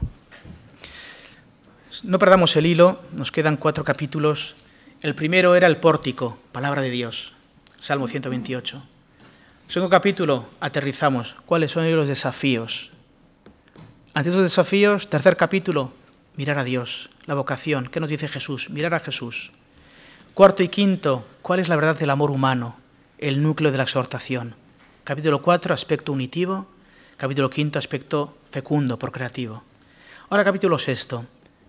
No perdamos el hilo, nos quedan cuatro capítulos. El primero era el pórtico, palabra de Dios, Salmo 128. Segundo capítulo, aterrizamos. ¿Cuáles son los desafíos? Ante esos desafíos, tercer capítulo, mirar a Dios, la vocación, ¿qué nos dice Jesús? Mirar a Jesús. Cuarto y quinto, ¿cuál es la verdad del amor humano? El núcleo de la exhortación. Capítulo cuatro, aspecto unitivo. Capítulo quinto, aspecto fecundo, procreativo. Ahora capítulo sexto,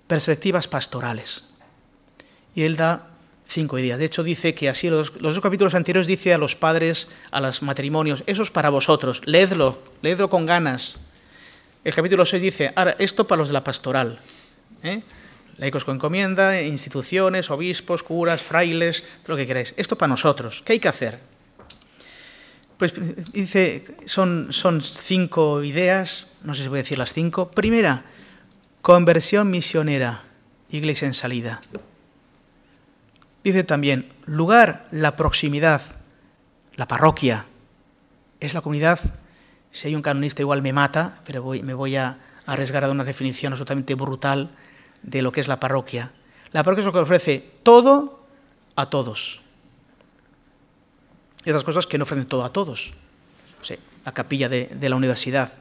perspectivas pastorales. Y él da cinco ideas. De hecho, dice que así los, dos capítulos anteriores dice a los padres, a los matrimonios, eso es para vosotros, leedlo, leedlo con ganas. El capítulo 6 dice, ahora, esto para los de la pastoral. ¿eh? laicos con encomienda, instituciones, obispos, curas, frailes, lo que queráis. Esto para nosotros. ¿Qué hay que hacer? Pues dice, son, son cinco ideas, no sé si voy a decir las cinco. Primera, conversión misionera, iglesia en salida. Dice también, lugar, la proximidad, la parroquia, es la comunidad. Si hay un canonista igual me mata, pero me voy a arriesgar a dar una definición absolutamente brutal de lo que es la parroquia. La parroquia es lo que ofrece todo a todos. Y otras cosas que no ofrecen todo a todos. la capilla de, la universidad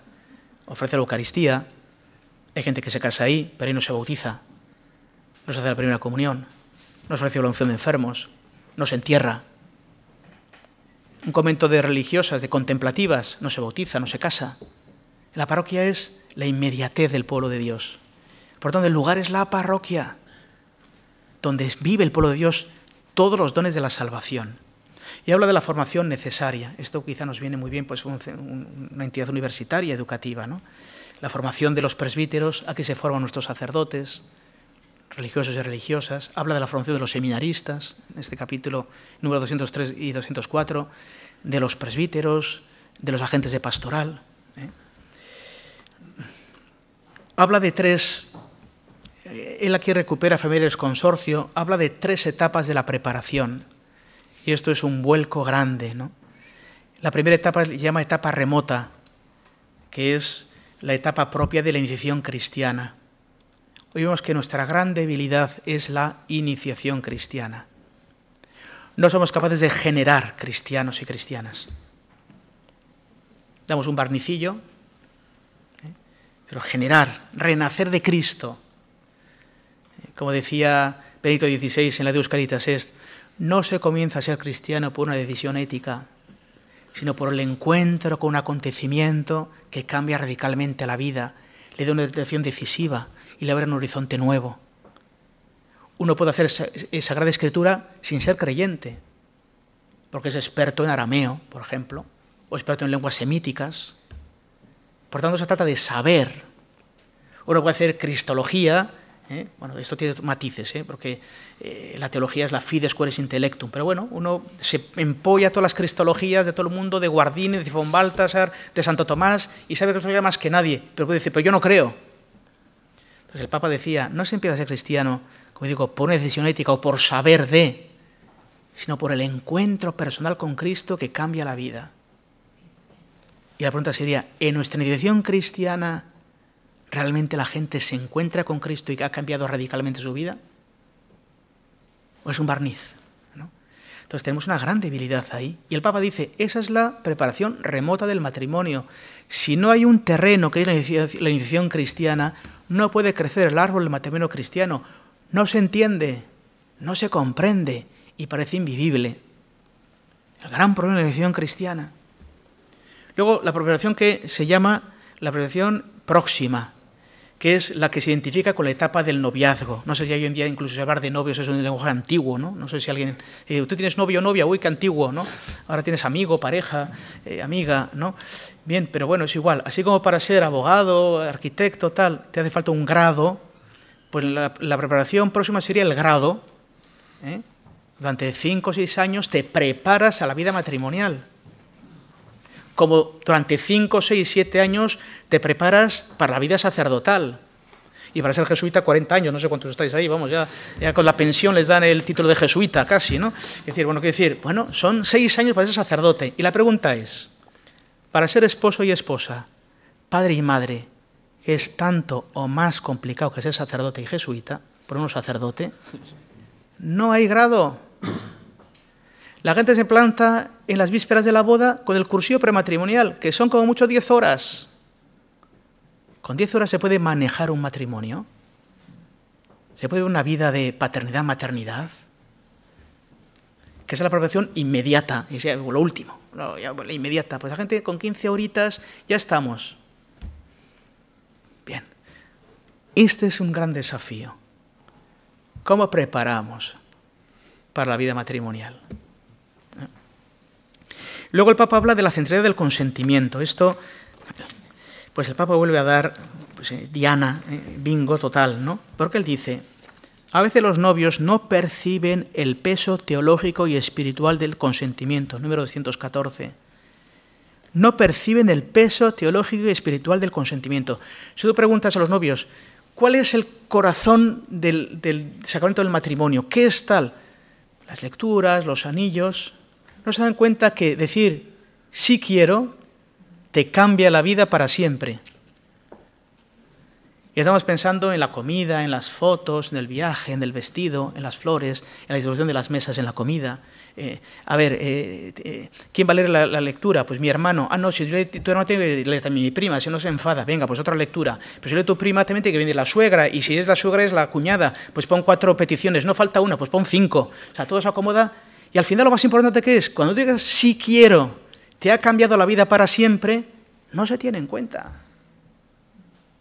ofrece la Eucaristía. Hay gente que se casa ahí, pero ahí no se bautiza. No se hace la primera comunión. No se recibe la unción de enfermos. No se entierra. Un convento de religiosas, de contemplativas, no se bautiza, no se casa. La parroquia es la inmediatez del pueblo de Dios. Por tanto, el lugar es la parroquia, donde vive el pueblo de Dios todos los dones de la salvación. Y habla de la formación necesaria. Esto quizá nos viene muy bien, pues es una entidad universitaria, educativa, ¿no? La formación de los presbíteros, a que se forman nuestros sacerdotes, religiosos y religiosas. Habla de la formación de los seminaristas, en este capítulo número 203 y 204, de los presbíteros, de los agentes de pastoral. ¿eh? Habla de tres eh, él aquí recupera Familiares Consorcio, habla de tres etapas de la preparación. Y esto es un vuelco grande. ¿no? La primera etapa se llama etapa remota, que es la etapa propia de la iniciación cristiana. Hoy vemos que nuestra gran debilidad es la iniciación cristiana. No somos capaces de generar cristianos y cristianas. Damos un barnicillo, ¿eh? pero generar, renacer de Cristo, como decía Benito XVI en la de Caritas Est, no se comienza a ser cristiano por una decisión ética, sino por el encuentro con un acontecimiento que cambia radicalmente la vida, le da una detección decisiva y le abre un horizonte nuevo. Uno puede hacer Sagrada Escritura sin ser creyente, porque es experto en arameo, por ejemplo, o experto en lenguas semíticas. Por tanto, se trata de saber. Uno puede hacer cristología ¿eh? Bueno, esto tiene matices, ¿eh? porque eh, la teología es la fides queres intellectum, pero bueno, uno se empolla todas las cristologías de todo el mundo, de Guardini, de von Baltasar, de Santo Tomás, y sabe que cristología más que nadie, pero puede decir, pero yo no creo. Entonces el Papa decía, no se empieza a ser cristiano, como digo, por una decisión ética o por saber de, sino por el encuentro personal con Cristo que cambia la vida. Y la pregunta sería, ¿en nuestra identificación cristiana ¿Realmente la gente se encuentra con Cristo y ha cambiado radicalmente su vida? ¿O es un barniz? Entonces tenemos una gran debilidad ahí. Y el Papa dice, esa es la preparación remota del matrimonio. Si no hay un terreno que es la iniciación, cristiana, no puede crecer el árbol del matrimonio cristiano. No se entiende, no se comprende y parece invivible. El gran problema de la iniciación cristiana. Luego, la preparación que se llama la preparación próxima que es la que se identifica con la etapa del noviazgo. No sé si hoy en día incluso hablar de novios es un lenguaje antiguo, ¿no? No sé si alguien... Eh, tú tienes novio o novia, uy, qué antiguo, ¿no? Ahora tienes amigo, pareja, eh, amiga, ¿no? Bien, pero bueno, es igual. Así como para ser abogado, arquitecto, tal, te hace falta un grado, pues la, preparación próxima sería el grado. ¿eh? Durante cinco o seis años te preparas a la vida matrimonial como durante 5, 6, 7 años te preparas para la vida sacerdotal. Y para ser jesuita 40 años, no sé cuántos estáis ahí, vamos, ya, ya con la pensión les dan el título de jesuita casi, ¿no? Es decir, bueno, quiero decir, bueno, son 6 años para ser sacerdote. Y la pregunta es, para ser esposo y esposa, padre y madre, que es tanto o más complicado que ser sacerdote y jesuita, por uno sacerdote, no hay grado. La gente se planta en las vísperas de la boda con el cursillo prematrimonial, que son como mucho 10 horas. Con 10 horas se puede manejar un matrimonio. Se puede una vida de paternidad, maternidad, que es la preparación inmediata, y lo último, la inmediata. Pues la gente con 15 horitas ya estamos. Bien, este es un gran desafío. ¿Cómo preparamos para la vida matrimonial? Luego el Papa habla de la centralidad del consentimiento. Esto, pues el Papa vuelve a dar pues, eh, diana, eh, bingo total, ¿no? Porque él dice, a veces los novios no perciben el peso teológico y espiritual del consentimiento, número 214. No perciben el peso teológico y espiritual del consentimiento. Si tú preguntas a los novios, ¿cuál es el corazón del, del sacramento del matrimonio? ¿Qué es tal? Las lecturas, los anillos, no se dan cuenta que decir sí quiero te cambia la vida para siempre. Y estamos pensando en la comida, en las fotos, en el viaje, en el vestido, en las flores, en la distribución de las mesas, en la comida. Eh, a ver, eh, eh, ¿quién va a leer la, lectura? Pues mi hermano. Ah, no, si tu hermano tiene que leer también mi prima, si no se enfada, venga, pues otra lectura. Pero pues si a tu prima, también tiene que venir la suegra, y si es la suegra es la cuñada, pues pon cuatro peticiones, no falta una, pues pon cinco. O sea, todo se acomoda y al final lo más importante que es, cuando digas si quiero, te ha cambiado la vida para siempre, no se tiene en cuenta.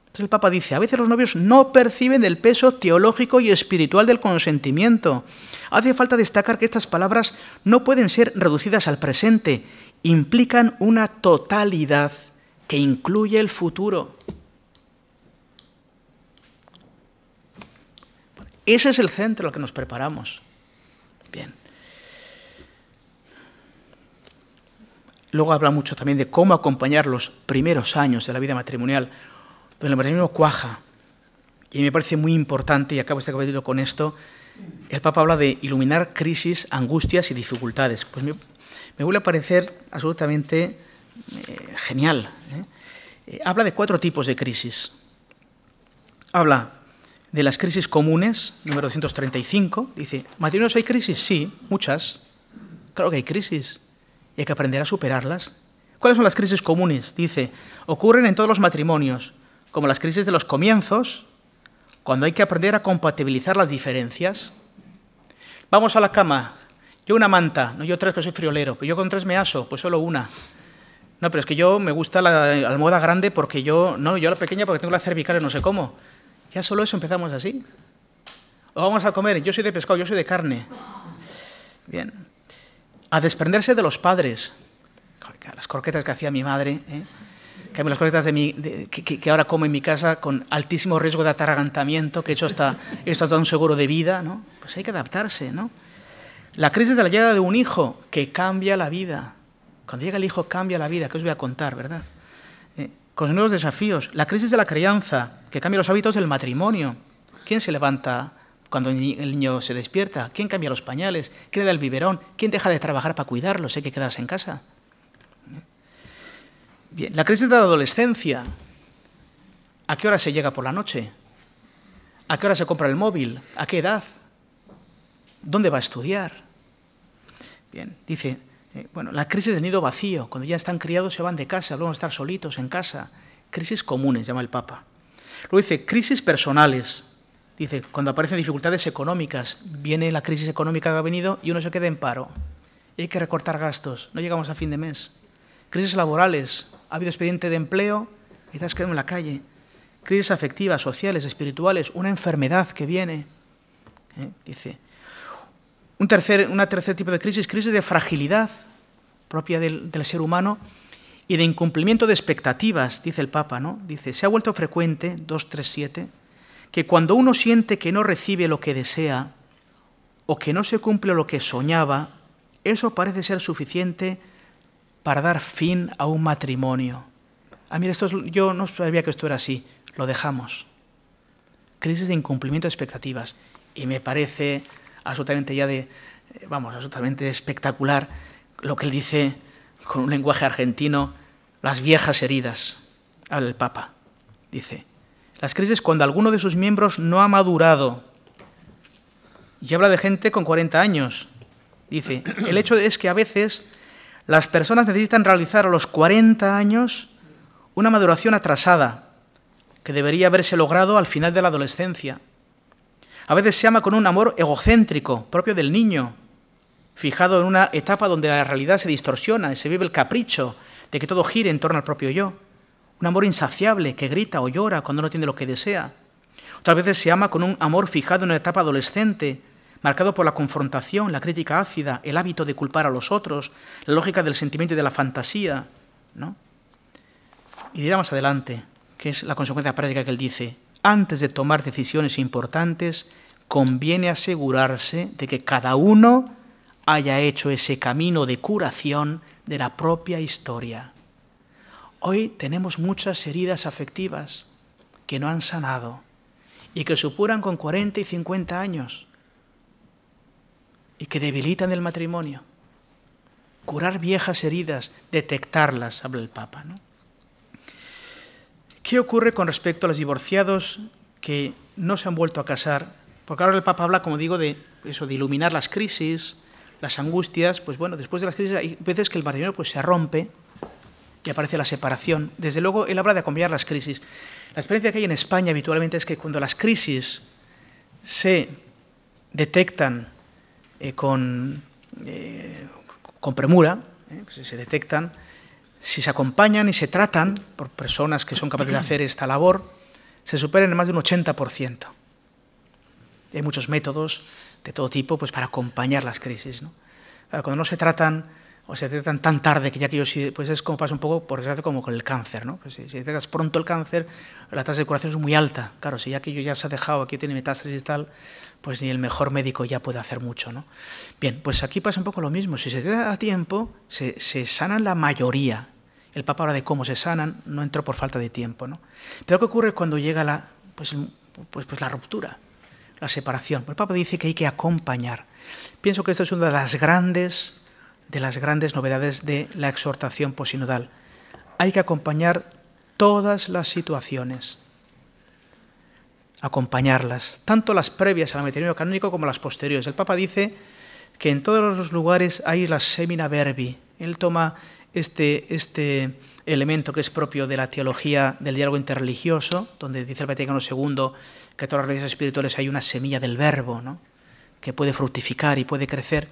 Entonces el Papa dice, a veces los novios no perciben el peso teológico y espiritual del consentimiento. Hace falta destacar que estas palabras no pueden ser reducidas al presente, implican una totalidad que incluye el futuro. Ese es el centro al que nos preparamos. Luego habla mucho también de cómo acompañar los primeros años de la vida matrimonial, donde el matrimonio cuaja. Y me parece muy importante, y acabo este capítulo con esto, el Papa habla de iluminar crisis, angustias y dificultades. Pues me, vuelve a parecer absolutamente eh, genial. ¿eh? Eh, habla de cuatro tipos de crisis. Habla de las crisis comunes, número 235. Dice, ¿matrimonios hay crisis? Sí, muchas. Claro que hay crisis y hay que aprender a superarlas. ¿Cuáles son las crisis comunes? Dice, ocurren en todos los matrimonios, como las crisis de los comienzos, cuando hay que aprender a compatibilizar las diferencias. Vamos a la cama, yo una manta, no yo tres que soy friolero, pero yo con tres me aso, pues solo una. No, pero es que yo me gusta la almohada grande porque yo, no, yo la pequeña porque tengo la cervical y no sé cómo. Ya solo eso empezamos así. O vamos a comer, yo soy de pescado, yo soy de carne. Bien a desprenderse de los padres. Las croquetas que hacía mi madre, ¿eh? que las croquetas de que, ahora como en mi casa con altísimo riesgo de ataragantamiento, que he hecho hasta, he un seguro de vida, ¿no? Pues hay que adaptarse, ¿no? La crisis de la llegada de un hijo que cambia la vida. Cuando llega el hijo cambia la vida, que os voy a contar, ¿verdad? Eh, con los nuevos desafíos, la crisis de la crianza, que cambia los hábitos del matrimonio. ¿Quién se levanta cuando el niño se despierta, ¿quién cambia los pañales? ¿Quién le da el biberón? ¿Quién deja de trabajar para cuidarlo? Hay que quedarse en casa. Bien, la crisis de la adolescencia. ¿A qué hora se llega por la noche? ¿A qué hora se compra el móvil? ¿A qué edad? ¿Dónde va a estudiar? Bien, dice, eh, bueno, la crisis del nido vacío, cuando ya están criados se van de casa, luego a estar solitos en casa. Crisis comunes, llama el Papa. Luego dice, crisis personales, Dice, cuando aparecen dificultades económicas, viene la crisis económica que ha venido y uno se queda en paro. hay que recortar gastos, no llegamos a fin de mes. Crisis laborales, ha habido expediente de empleo quizás te en la calle. Crisis afectivas, sociales, espirituales, una enfermedad que viene. ¿Eh? Dice, un tercer, una tercer tipo de crisis, crisis de fragilidad propia del, del, ser humano y de incumplimiento de expectativas, dice el Papa, ¿no? Dice, se ha vuelto frecuente, 237, que cuando uno siente que no recibe lo que desea o que no se cumple lo que soñaba, eso parece ser suficiente para dar fin a un matrimonio. Ah, a mí esto yo no sabía que esto era así, lo dejamos. Crisis de incumplimiento de expectativas. Y me parece absolutamente ya de, eh, vamos, absolutamente espectacular lo que él dice con un lenguaje argentino, las viejas heridas al Papa. Dice, las crisis cuando alguno de sus miembros no ha madurado. Y habla de gente con 40 años. Dice, (clears throat) el hecho es que a veces las personas necesitan realizar a los 40 años una maduración atrasada, que debería haberse logrado al final de la adolescencia. A veces se ama con un amor egocéntrico, propio del niño, fijado en una etapa donde la realidad se distorsiona y se vive el capricho de que todo gire en torno al propio yo un amor insaciable que grita o llora cuando no tiene lo que desea. Otras veces se ama con un amor fijado en una etapa adolescente, marcado por la confrontación, la crítica ácida, el hábito de culpar a los otros, la lógica del sentimiento y de la fantasía. ¿no? Y dirá más adelante, que es la consecuencia práctica que él dice, antes de tomar decisiones importantes, conviene asegurarse de que cada uno haya hecho ese camino de curación de la propia historia. Hoy tenemos muchas heridas afectivas que no han sanado y que supuran con 40 y 50 años y que debilitan el matrimonio. Curar viejas heridas, detectarlas, habla el Papa. ¿no? ¿Qué ocurre con respecto a los divorciados que no se han vuelto a casar? Porque ahora el Papa habla, como digo, de eso, de iluminar las crisis, las angustias. Pues bueno, después de las crisis hay veces que el matrimonio pues, se rompe y aparece la separación. Desde luego, él habla de acompañar las crisis. La experiencia que hay en España habitualmente es que cuando las crisis se detectan eh, con, eh, con, premura, eh, si se detectan, si se acompañan y se tratan por personas que son capaces de hacer esta labor, se superan en más de un 80%. Hay muchos métodos de todo tipo pues, para acompañar las crisis. cuando no se tratan o se detectan tan tarde que ya que yo pues es como pasa un poco, por desgracia, como con el cáncer, ¿no? Pues si, te detectas pronto el cáncer, la tasa de curación es muy alta. Claro, si ya que yo ya se ha dejado, aquí tiene metástasis y tal, pues ni el mejor médico ya puede hacer mucho, ¿no? Bien, pues aquí pasa un poco lo mismo. Si se detecta a tiempo, se, sanan la mayoría. El Papa habla de cómo se sanan, no entró por falta de tiempo, ¿no? Pero ¿qué ocurre cuando llega la, pues, pues, pues la ruptura, la separación? El Papa dice que hay que acompañar. Pienso que esta es una de las grandes de las grandes novedades de la exhortación posinodal. Hay que acompañar todas las situaciones, acompañarlas, tanto las previas la matrimonio canónico como las posteriores. El Papa dice que en todos los lugares hay la semina verbi. Él toma este, este elemento que es propio de la teología del diálogo interreligioso, donde dice el Vaticano II que en todas las religiones espirituales hay una semilla del verbo, que puede fructificar y puede crecer.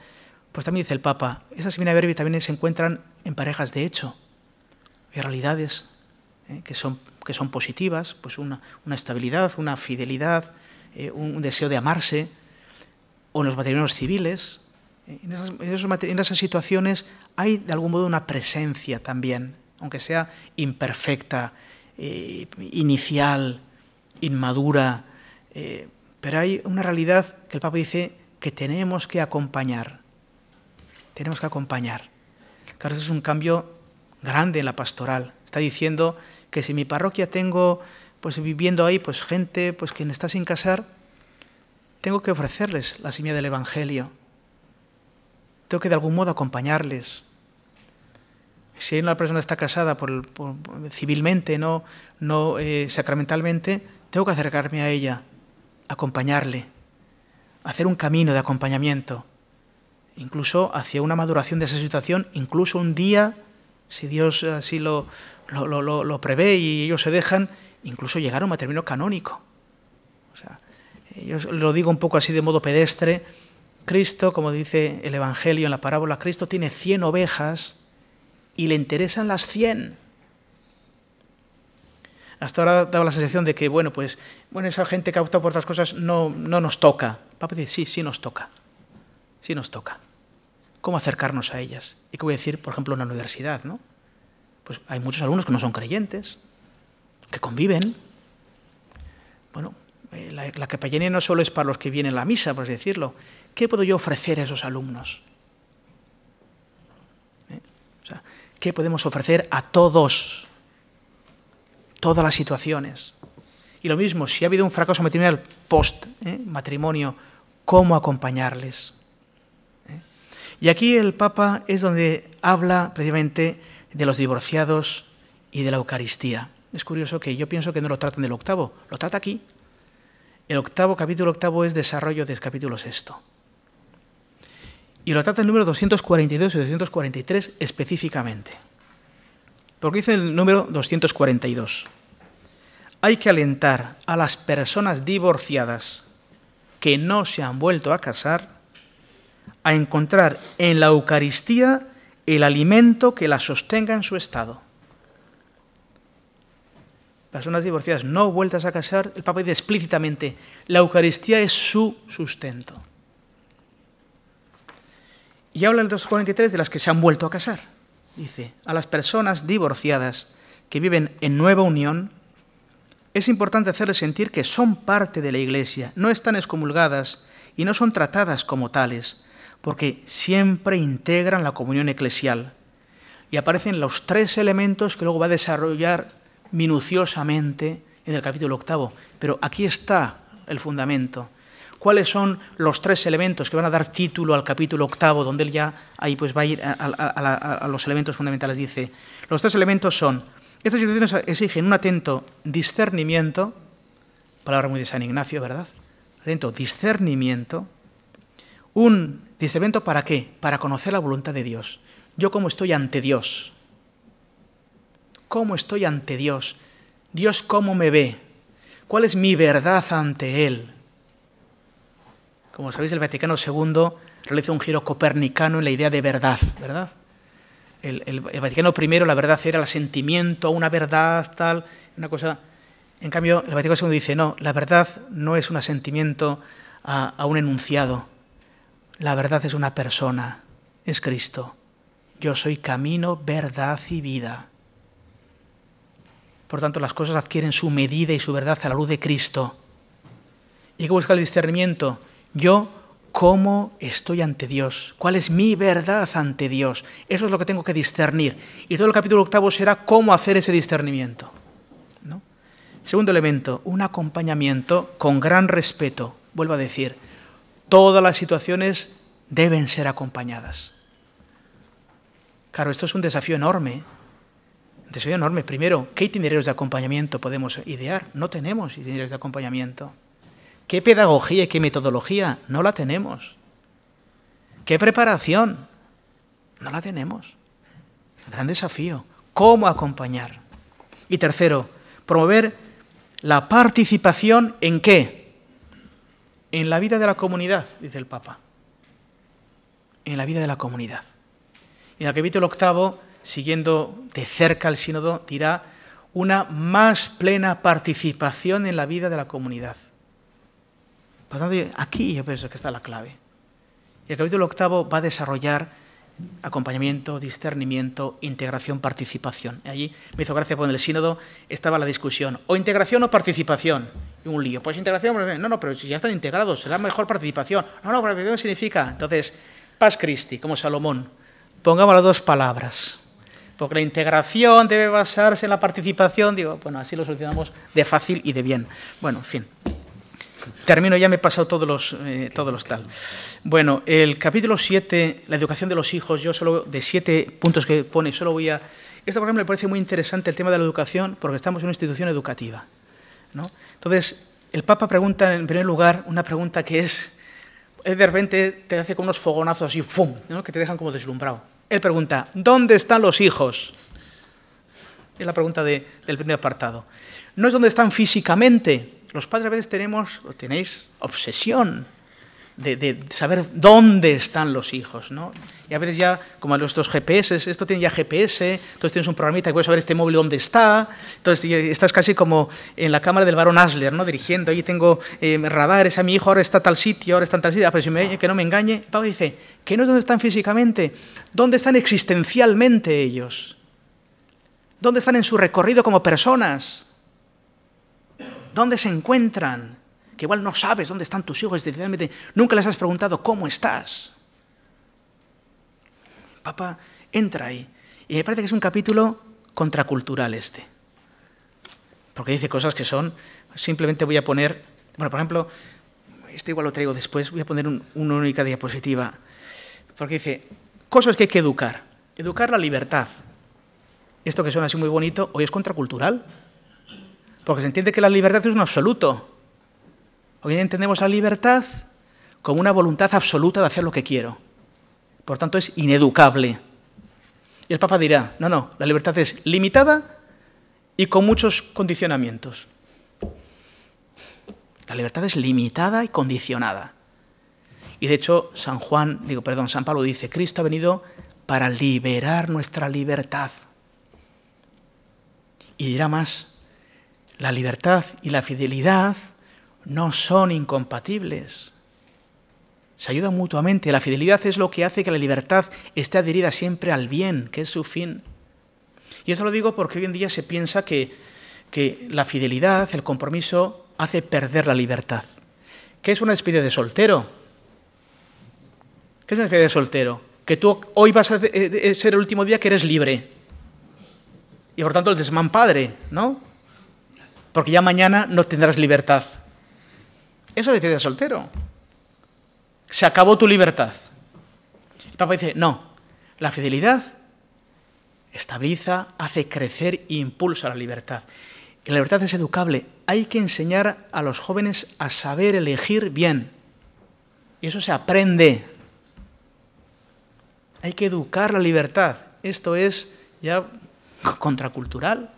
Pues también dice el Papa, esas Divina también se encuentran en parejas de hecho, hay realidades ¿eh? que, son, que son positivas, pues una, estabilidad, una fidelidad, eh, un deseo de amarse, o en los matrimonios civiles. ¿eh? en esas situaciones hay de algún modo una presencia también, aunque sea imperfecta, inicial, inmadura, pero hay una realidad que el Papa dice que tenemos que acompañar tenemos que acompañar. Claro, eso es un cambio grande en la pastoral. Está diciendo que si en mi parroquia tengo, pues viviendo ahí, pues gente pues, quien está sin casar, tengo que ofrecerles la semilla del Evangelio. Tengo que de algún modo acompañarles. Si una persona está casada por, civilmente, no, no eh, sacramentalmente, tengo que acercarme a ella, acompañarle, hacer un camino de acompañamiento incluso hacia una maduración de esa situación, incluso un día, si Dios eh, así lo, lo, prevé y ellos se dejan, incluso llegaron a un matrimonio canónico. O sea, yo lo digo un poco así de modo pedestre, Cristo, como dice el Evangelio en la parábola, Cristo tiene 100 ovejas y le interesan las 100. Hasta ahora daba la sensación de que, bueno, pues, bueno, esa gente que ha optado por otras cosas no, no nos toca. Papa dice, sí, sí nos toca. Sí nos toca cómo acercarnos a ellas. ¿Y qué voy a decir, por ejemplo, en la universidad? ¿no? Pues hay muchos alumnos que no son creyentes, que conviven. Bueno, eh, la, la, capellanía no solo es para los que vienen a la misa, por así decirlo. ¿Qué puedo yo ofrecer a esos alumnos? ¿Eh? ¿Qué podemos ofrecer a todos? Todas las situaciones. Y lo mismo, si ha habido un fracaso matrimonial post-matrimonio, ¿eh? ¿cómo acompañarles? Y aquí el Papa es donde habla precisamente de los divorciados y de la Eucaristía. Es curioso que yo pienso que no lo tratan del octavo, lo trata aquí. El octavo capítulo octavo es desarrollo del capítulo sexto. Y lo trata el número 242 y 243 específicamente. Porque dice el número 242. Hay que alentar a las personas divorciadas que no se han vuelto a casar a encontrar en la Eucaristía el alimento que la sostenga en su estado. Personas divorciadas no vueltas a casar, el Papa dice explícitamente, la Eucaristía es su sustento. Y habla el 243 de las que se han vuelto a casar. Dice, a las personas divorciadas que viven en nueva unión, es importante hacerles sentir que son parte de la Iglesia, no están excomulgadas y no son tratadas como tales, porque siempre integran la comunión eclesial. Y aparecen los tres elementos que luego va a desarrollar minuciosamente en el capítulo octavo. Pero aquí está el fundamento. ¿Cuáles son los tres elementos que van a dar título al capítulo octavo, donde él ya ahí pues va a ir a, los elementos fundamentales? Dice, los tres elementos son, estas instituciones exigen un atento discernimiento, palabra muy de San Ignacio, ¿verdad? Atento discernimiento, un Dice, ¿evento para qué? Para conocer la voluntad de Dios. Yo cómo estoy ante Dios. ¿Cómo estoy ante Dios? Dios cómo me ve. ¿Cuál es mi verdad ante Él? Como sabéis, el Vaticano II realiza un giro copernicano en la idea de verdad, ¿verdad? El, Vaticano I, la verdad era el sentimiento, una verdad, tal, una cosa. En cambio, el Vaticano II dice, no, la verdad no es un asentimiento a un enunciado, la verdad es una persona, es Cristo. Yo soy camino, verdad y vida. Por tanto, las cosas adquieren su medida y su verdad a la luz de Cristo. Y hay que buscar el discernimiento. Yo, ¿cómo estoy ante Dios? ¿Cuál es mi verdad ante Dios? Eso es lo que tengo que discernir. Y todo el capítulo octavo será cómo hacer ese discernimiento. Segundo elemento, un acompañamiento con gran respeto. Vuelvo a decir, Todas las situaciones deben ser acompañadas. Claro, esto es un desafío enorme. Un desafío enorme. Primero, ¿qué itinerarios de acompañamiento podemos idear? No tenemos itinerarios de acompañamiento. ¿Qué pedagogía y qué metodología? No la tenemos. ¿Qué preparación? No la tenemos. gran desafío. ¿Cómo acompañar? Y tercero, promover la participación en qué? En la vida de la comunidad, dice el Papa. En la vida de la comunidad. Y el capítulo octavo, siguiendo de cerca el sínodo, dirá una más plena participación en la vida de la comunidad. Por aquí yo pienso que está la clave. Y el capítulo octavo va a desarrollar acompañamiento, discernimiento, integración, participación. Y Allí me hizo gracia porque en el sínodo estaba la discusión, o integración o participación un lío. Pues integración, pues, no, no, pero si ya están integrados, será mejor participación. No, no, pero ¿qué significa. Entonces, paz Christi, como Salomón, pongamos las dos palabras. Porque la integración debe basarse en la participación. Digo, bueno, así lo solucionamos de fácil y de bien. Bueno, en fin. Termino, ya me he pasado todos los, eh, todos los tal. Bueno, el capítulo 7, la educación de los hijos, yo solo de siete puntos que pone, solo voy a... Esto, por ejemplo, me parece muy interesante el tema de la educación porque estamos en una institución educativa. ¿no? Entonces, el Papa pregunta, en primer lugar, una pregunta que es, él de repente te hace como unos fogonazos así, ¡fum!, que te dejan como deslumbrado. Él pregunta, ¿dónde están los hijos? Es la pregunta del primer apartado. No es dónde están físicamente. Los padres a veces tenemos, o tenéis, obsesión de, saber dónde están los hijos, ¿no? Y a veces ya, como nuestros GPS, esto tiene ya GPS, entonces tienes un programita que puedes saber este móvil dónde está, entonces estás casi como en la cámara del varón Asler, ¿no? Dirigiendo, ahí tengo eh, radares, a mi hijo ahora está tal sitio, ahora está en tal sitio, ah, pero si que no me engañe, Pablo dice, ¿qué no es dónde están físicamente, dónde están existencialmente ellos, dónde están en su recorrido como personas, dónde se encuentran, que igual no sabes dónde están tus hijos, nunca les has preguntado cómo estás. Papá, entra ahí. Y me parece que es un capítulo contracultural este. Porque dice cosas que son, simplemente voy a poner, bueno, por ejemplo, este igual lo traigo después, voy a poner una única diapositiva. Porque dice, cosas que hay que educar. Educar la libertad. Esto que suena así muy bonito, hoy es contracultural. Porque se entiende que la libertad es un absoluto. Hoy entendemos la libertad como una voluntad absoluta de hacer lo que quiero. Por tanto, es ineducable. Y el Papa dirá, no, no, la libertad es limitada y con muchos condicionamientos. La libertad es limitada y condicionada. Y de hecho, San Juan, digo, perdón, San Pablo dice, Cristo ha venido para liberar nuestra libertad. Y dirá más, la libertad y la fidelidad no son incompatibles. Se ayudan mutuamente. La fidelidad es lo que hace que la libertad esté adherida siempre al bien, que es su fin. Y eso lo digo porque hoy en día se piensa que, la fidelidad, el compromiso, hace perder la libertad. ¿Qué es una despedida de soltero? ¿Qué es una despedida de soltero? Que tú hoy vas a eh, eh, ser el último día que eres libre. Y por tanto el desmán padre, ¿no? Porque ya mañana no tendrás libertad. Eso decide soltero. Se acabó tu libertad. El Papa dice, no, la fidelidad estabiliza, hace crecer e impulsa la libertad. la libertad es educable. Hay que enseñar a los jóvenes a saber elegir bien. Y eso se aprende. Hay que educar la libertad. Esto es ya contracultural.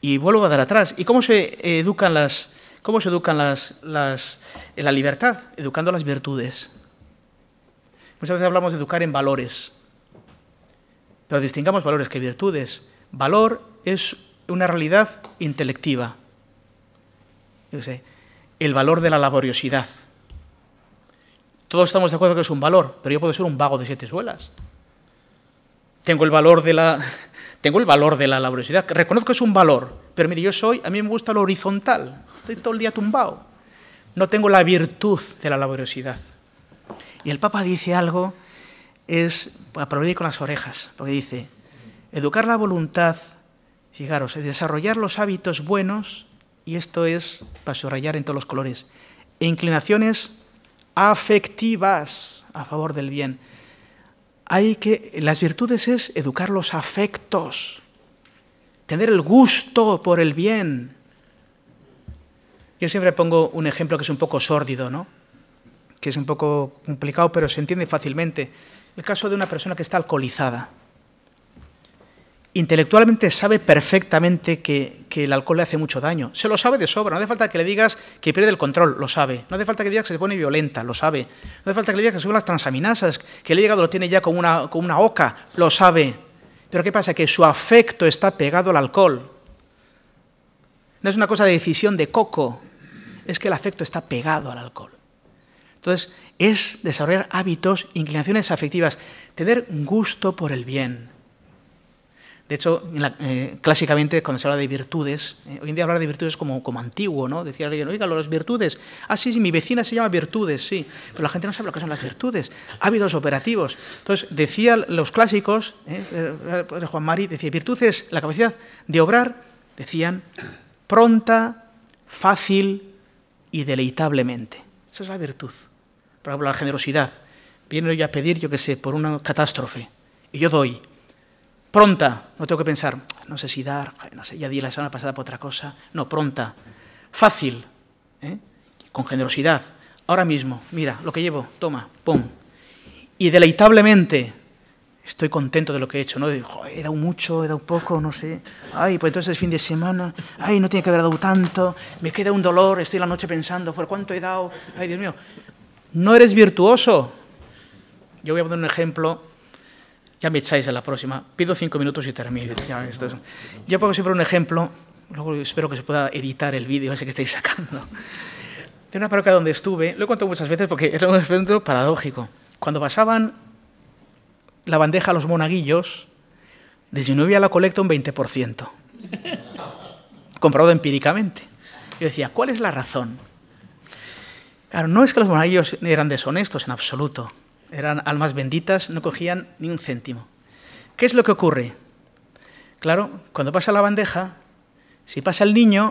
Y vuelvo a dar atrás. ¿Y cómo se educan las, ¿Cómo se educan las, las, en la libertad? Educando las virtudes. Muchas veces hablamos de educar en valores, pero distingamos valores que virtudes. Valor es una realidad intelectiva. el valor de la laboriosidad. Todos estamos de acuerdo que es un valor, pero yo puedo ser un vago de siete suelas. Tengo el valor de la, (laughs) tengo el valor de la laboriosidad. Reconozco que es un valor, pero mire, yo soy, a mí me gusta lo horizontal, estoy todo el día tumbado. No tengo la virtud de la laboriosidad. Y el Papa dice algo, es aplaudir con las orejas, porque dice, educar la voluntad, fijaros, desarrollar los hábitos buenos, y esto es para subrayar en todos los colores, e inclinaciones afectivas a favor del bien. Hay que, las virtudes es educar los afectos, tener el gusto por el bien. Yo siempre pongo un ejemplo que es un poco sórdido, ¿no? que es un poco complicado, pero se entiende fácilmente. El caso de una persona que está alcoholizada. Intelectualmente sabe perfectamente que, el alcohol le hace mucho daño. Se lo sabe de sobra. No hace falta que le digas que pierde el control, lo sabe. No hace falta que le digas que se pone violenta, lo sabe. No hace falta que le digas que sube las transaminasas, que el hígado lo tiene ya con una, con una oca, lo sabe. Pero ¿qué pasa? Que su afecto está pegado al alcohol. No es una cosa de decisión de coco, es que el afecto está pegado al alcohol. Entonces, es desarrollar hábitos, inclinaciones afectivas, tener gusto por el bien, de hecho, eh, clásicamente cuando se habla de virtudes, eh, hoy en día hablar de virtudes como, como antiguo, ¿no? Decía alguien, oiga, las virtudes. Ah, sí, mi vecina se llama virtudes, sí. Pero la gente no sabe lo que son las virtudes, hábitos operativos. Entonces, decían los clásicos, eh, Juan Mari decía, virtudes, es la capacidad de obrar, decían, pronta, fácil y deleitablemente. Esa es la virtud. Por ejemplo, la generosidad. Viene yo a pedir, yo qué sé, por una catástrofe. Y yo doy pronta, no tengo que pensar, ah, no sé si dar, no sé, ya di la semana pasada por otra cosa, no, pronta, fácil, ¿eh? con generosidad, ahora mismo, mira, lo que llevo, toma, pum, y deleitablemente estoy contento de lo que he hecho, ¿no? he dado mucho, he dado poco, no sé. Ay, pues entonces es fin de semana. Ay, no tiene que haber dado tanto. Me queda un dolor, estoy la noche pensando, ¿por cuánto he dado? Ay, Dios mío. No eres virtuoso. Yo voy a poner un ejemplo ya me echáis a la próxima. Pido cinco minutos y termino. Ya, Yo pongo siempre un ejemplo, luego espero que se pueda editar el vídeo ese que estáis sacando. De una parroquia donde estuve, lo he contado muchas veces porque era un experimento paradójico. Cuando pasaban la bandeja a los monaguillos, disminuía la colecta un 20%, comprobado empíricamente. Yo decía, ¿cuál es la razón? Claro, no es que los monaguillos eran deshonestos en absoluto, eran almas benditas, no cogían ni un céntimo. ¿Qué es lo que ocurre? Claro, cuando pasa la bandeja, si pasa el niño,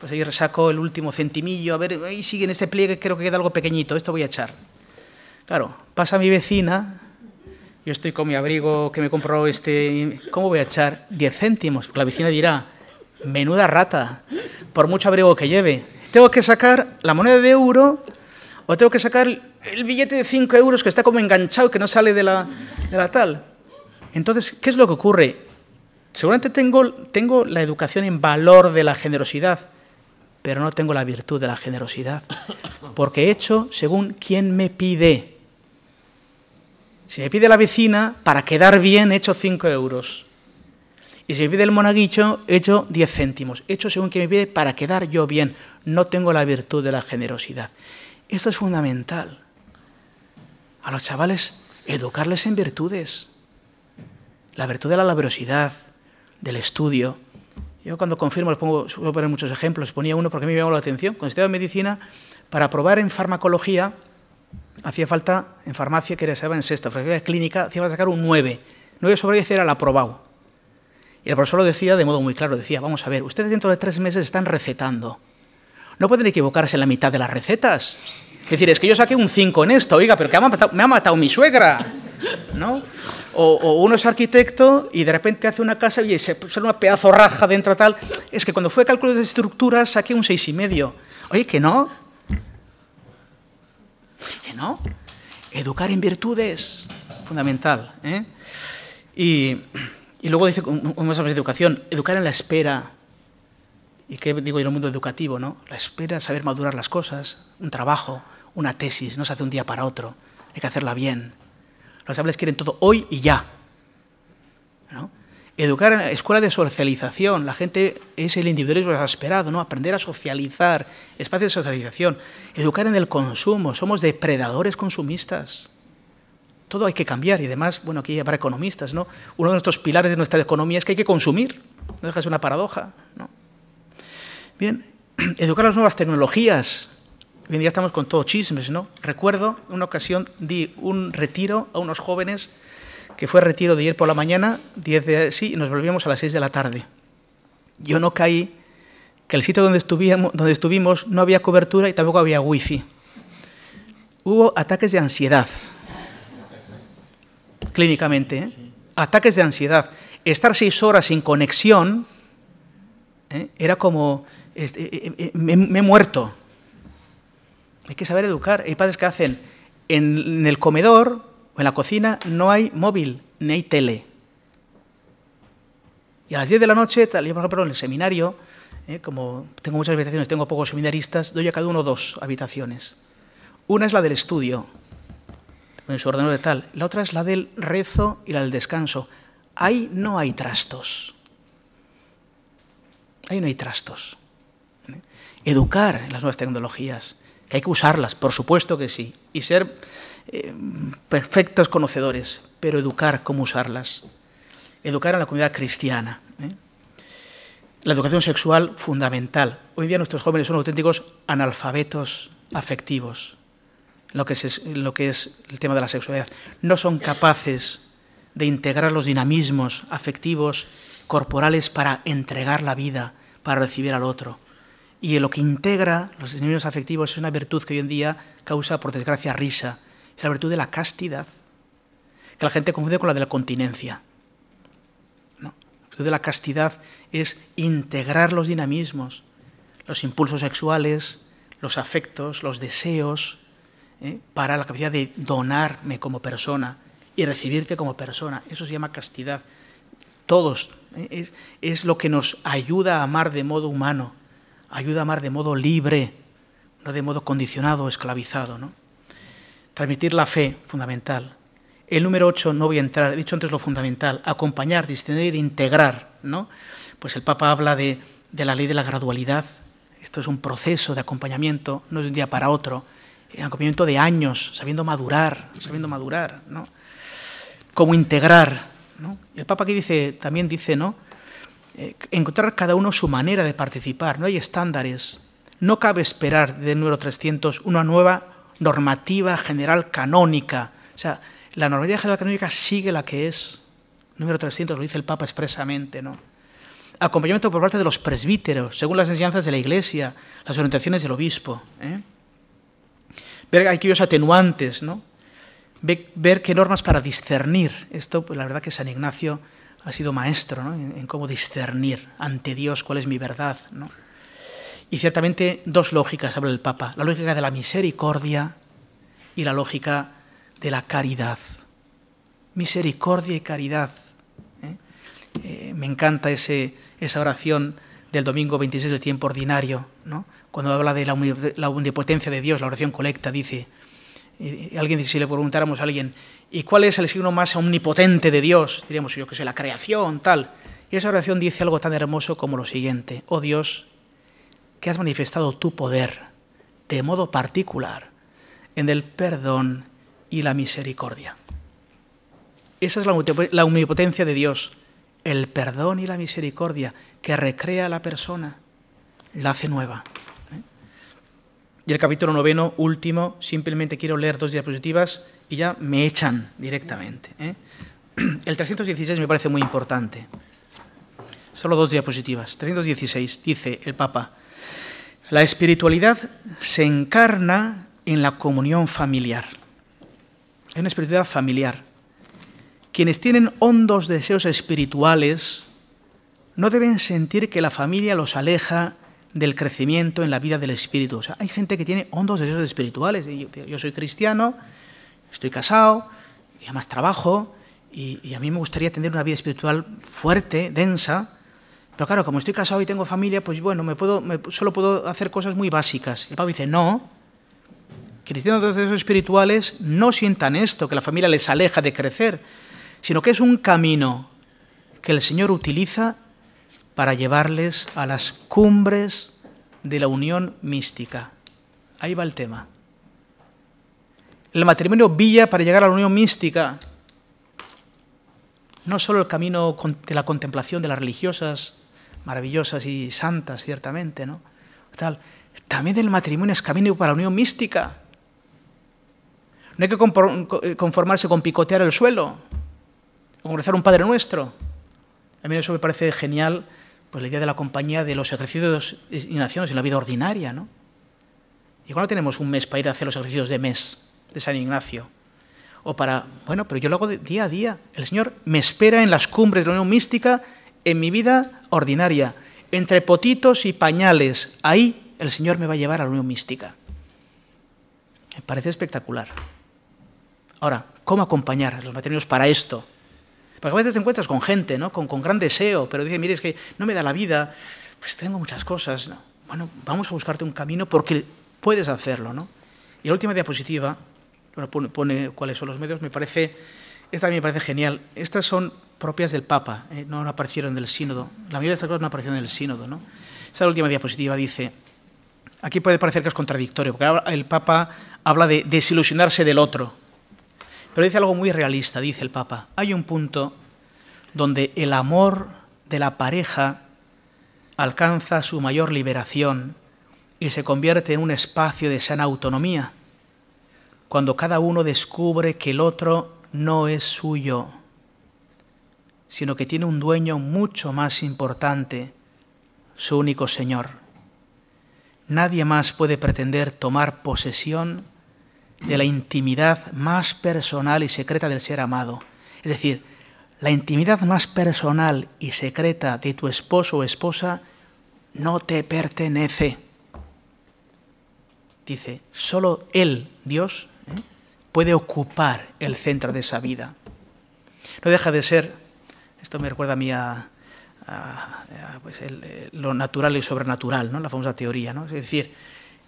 pues ahí saco el último centimillo, a ver, ahí sigue en este pliegue, creo que queda algo pequeñito, esto voy a echar. Claro, pasa mi vecina, yo estoy con mi abrigo que me compró este, ¿cómo voy a echar 10 céntimos? La vecina dirá, menuda rata, por mucho abrigo que lleve. Tengo que sacar la moneda de euro o tengo que sacar el billete de 5 euros que está como enganchado, que no sale de la, la tal. Entonces, ¿qué es lo que ocurre? Seguramente tengo, tengo la educación en valor de la generosidad, pero no tengo la virtud de la generosidad, porque he hecho según quien me pide. Si me pide la vecina, para quedar bien, he hecho 5 euros. Y si me pide el monaguillo, he hecho 10 céntimos. He hecho según quien me pide para quedar yo bien. No tengo la virtud de la generosidad. Esto es fundamental. A los chavales, educarles en virtudes. La virtud de la laboriosidad, del estudio. Yo cuando confirmo, les pongo, a poner muchos ejemplos, ponía uno porque a mí me llamó la atención. Cuando estudiaba medicina, para probar en farmacología, hacía falta, en farmacia, que era, en sexta, en clínica, hacía falta sacar un 9. 9 sobre 10 era la aprobado. Y el profesor lo decía de modo muy claro, decía, vamos a ver, ustedes dentro de tres meses están recetando. No pueden equivocarse en la mitad de las recetas. Es decir, es que yo saqué un 5 en esto, oiga, pero que me ha matado, mi suegra. ¿No? O, uno es arquitecto y de repente hace una casa y se pone una pedazo raja dentro tal. Es que cuando fue cálculo de estructuras saqué un seis y medio. Oye, que no. Que no. Educar en virtudes, fundamental. ¿eh? Y, y, luego dice, vamos a hablar de educación, educar en la espera, y qué digo yo en el mundo educativo, ¿no? La espera, saber madurar las cosas, un trabajo, una tesis, no se hace un día para otro, hay que hacerla bien. Los hables quieren todo hoy y ya. ¿no? Educar en la escuela de socialización, la gente es el individualismo exasperado, ¿no? Aprender a socializar, espacios de socialización, educar en el consumo, somos depredadores consumistas. Todo hay que cambiar y además, bueno, aquí habrá economistas, ¿no? Uno de nuestros pilares de nuestra economía es que hay que consumir, no deja de ser una paradoja, ¿no? Bien, (clears throat) educar las nuevas tecnologías. Bien, ya estamos con todo chismes, ¿no? Recuerdo una ocasión di un retiro a unos jóvenes que fue retiro de ayer por la mañana, 10 de sí, y nos volvíamos a las 6 de la tarde. Yo no caí que el sitio donde, donde estuvimos no había cobertura y tampoco había wifi. Hubo ataques de ansiedad, clínicamente, ¿eh? ataques de ansiedad. Estar seis horas sin conexión ¿eh? era como este, eh, eh, eh, me, he muerto. Hay que saber educar. Hay padres que hacen, en, el comedor o en la cocina no hay móvil, ni hay tele. Y a las 10 de la noche, tal, por ejemplo en el seminario, como tengo muchas habitaciones, tengo pocos seminaristas, doy a cada uno dos habitaciones. Una es la del estudio, en su ordenador de tal. La otra es la del rezo y la del descanso. Ahí no hay trastos. Ahí no hay trastos educar en las nuevas tecnologías, que hay que usarlas, por supuesto que sí, y ser eh, perfectos conocedores, pero educar cómo usarlas, educar a la comunidad cristiana. ¿eh? La educación sexual fundamental. Hoy día nuestros jóvenes son auténticos analfabetos afectivos, lo lo que es el tema de la sexualidad. No son capaces de integrar los dinamismos afectivos, corporales, para entregar la vida, para recibir al otro. Y lo que integra los sentimientos afectivos es una virtud que hoy en día causa, por desgracia, risa. Es la virtud de la castidad, que la gente confunde con la de la continencia. La virtud de la castidad es integrar los dinamismos, los impulsos sexuales, los afectos, los deseos, ¿eh? para la capacidad de donarme como persona y recibirte como persona. Eso se llama castidad. Todos. ¿eh? es lo que nos ayuda a amar de modo humano ayuda a amar de modo libre, no de modo condicionado o esclavizado. ¿no? Transmitir la fe, fundamental. El número 8, no voy a entrar, he dicho antes lo fundamental, acompañar, distender, integrar. ¿no? Pues el Papa habla de, la ley de la gradualidad. Esto es un proceso de acompañamiento, no es de un día para otro. El eh, acompañamiento de años, sabiendo madurar, sabiendo madurar. ¿no? Cómo integrar. ¿no? El Papa aquí dice, también dice, ¿no? Eh, encontrar cada uno su manera de participar, no hay estándares. No cabe esperar del número 300 una nueva normativa general canónica. O sea, la normativa general canónica sigue la que es. Número 300 lo dice el Papa expresamente, ¿no? Acompañamiento por parte de los presbíteros, según las enseñanzas de la Iglesia, las orientaciones del obispo. ¿eh? Ver aquellos atenuantes, ¿no? Ver, qué normas para discernir. Esto, pues la verdad que San Ignacio ha sido maestro en, cómo discernir ante Dios cuál es mi verdad. ¿no? Y ciertamente dos lógicas habla el Papa, la lógica de la misericordia y la lógica de la caridad. Misericordia y caridad. ¿eh? Eh, me encanta ese, esa oración del domingo 26 del tiempo ordinario, cuando habla de la, omnipotencia de Dios, la oración colecta, dice, y alguien si le preguntáramos a alguien, ¿y cuál es el signo más omnipotente de Dios? Diríamos, yo que sé, la creación, tal. Y esa oración dice algo tan hermoso como lo siguiente, oh Dios, que has manifestado tu poder de modo particular en el perdón y la misericordia. Esa es la omnipotencia de Dios, el perdón y la misericordia que recrea a la persona, la hace nueva. Y el capítulo noveno, último, simplemente quiero leer dos diapositivas y ya me echan directamente. ¿eh? (clears throat) El 316 me parece muy importante. Solo dos diapositivas. 316 dice el Papa, la espiritualidad se encarna en la comunión familiar. Es una espiritualidad familiar. Quienes tienen hondos deseos espirituales no deben sentir que la familia los aleja del crecimiento en la vida del espíritu. O sea, hay gente que tiene hondos deseos espirituales. Yo, soy cristiano, estoy casado, y además trabajo, y, a mí me gustaría tener una vida espiritual fuerte, densa. Pero claro, como estoy casado y tengo familia, pues bueno, me solo puedo hacer cosas muy básicas. Y el Pablo dice, no, cristianos de deseos espirituales no sientan esto, que la familia les aleja de crecer, sino que es un camino que el Señor utiliza para llevarles a las cumbres de la unión mística. Ahí va el tema. El matrimonio villa para llegar a la unión mística. No solo el camino de la contemplación de las religiosas, maravillosas y santas, ciertamente, ¿no? Tal. También el matrimonio es camino para la unión mística. No hay que eh, conformarse con picotear el suelo, con rezar un Padre Nuestro. A mí eso me parece genial pues la idea de la compañía de los ejercicios y naciones en la vida ordinaria, ¿no? Igual no tenemos un mes para ir a hacer los ejercicios de mes de San Ignacio. O para, bueno, pero yo lo hago día a día. El Señor me espera en las cumbres de la unión mística, en mi vida ordinaria. Entre potitos y pañales, ahí el Señor me va a llevar a la unión mística. Me parece espectacular. Ahora, ¿cómo acompañar a los matrimonios para esto? Porque a veces te encuentras con gente, con, gran deseo, pero dice, mire, es que no me da la vida, pues tengo muchas cosas. Bueno, vamos a buscarte un camino porque puedes hacerlo. ¿no? Y la última diapositiva, bueno, pone, cuáles son los medios, me parece, esta me parece genial. Estas son propias del Papa, ¿eh? no aparecieron del sínodo. La mayoría de estas cosas no aparecieron del sínodo. ¿no? Esta última diapositiva dice, aquí puede parecer que es contradictorio, porque el Papa habla de desilusionarse del otro. Pero dice algo muy realista, dice el Papa. Hay un punto donde el amor de la pareja alcanza su mayor liberación y se convierte en un espacio de sana autonomía, cuando cada uno descubre que el otro no es suyo, sino que tiene un dueño mucho más importante, su único Señor. Nadie más puede pretender tomar posesión de la intimidad más personal y secreta del ser amado. Es decir, la intimidad más personal y secreta de tu esposo o esposa no te pertenece. Dice, solo Él, Dios, ¿eh? puede ocupar el centro de esa vida. No deja de ser, esto me recuerda a mí a, pues el, eh, lo natural y sobrenatural, ¿no? la famosa teoría. ¿no? Es decir,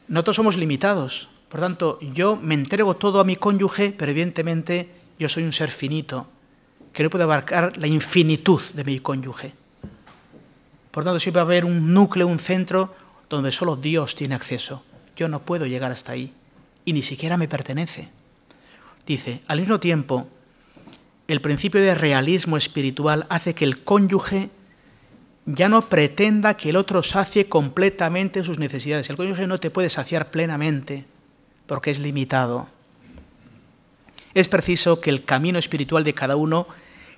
nosotros somos limitados, por tanto, yo me entrego todo a mi cónyuge, pero evidentemente yo soy un ser finito, que no puede abarcar la infinitud de mi cónyuge. Por tanto, siempre va a haber un núcleo, un centro, donde solo Dios tiene acceso. Yo no puedo llegar hasta ahí, y ni siquiera me pertenece. Dice, al mismo tiempo, el principio de realismo espiritual hace que el cónyuge ya no pretenda que el otro sacie completamente sus necesidades. El cónyuge no te puede saciar plenamente porque es limitado. Es preciso que el camino espiritual de cada uno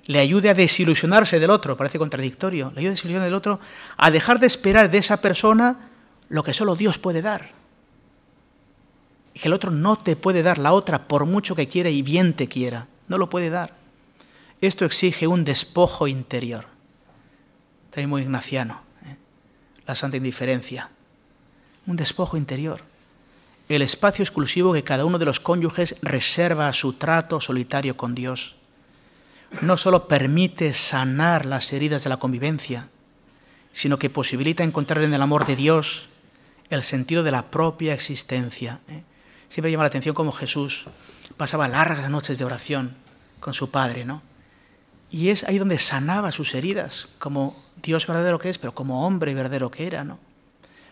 le ayude a desilusionarse del otro, parece contradictorio, le ayude a desilusionarse del otro, a dejar de esperar de esa persona lo que solo Dios puede dar. Y que el otro no te puede dar la otra por mucho que quiera y bien te quiera, no lo puede dar. Esto exige un despojo interior, también muy ignaciano, ¿eh? la santa indiferencia, un despojo interior el espacio exclusivo que cada uno de los cónyuges reserva a su trato solitario con Dios. No solo permite sanar las heridas de la convivencia, sino que posibilita encontrar en el amor de Dios el sentido de la propia existencia. ¿Eh? Siempre llama la atención cómo Jesús pasaba largas noches de oración con su Padre, ¿no? Y es ahí donde sanaba sus heridas, como Dios verdadero que es, pero como hombre verdadero que era, ¿no?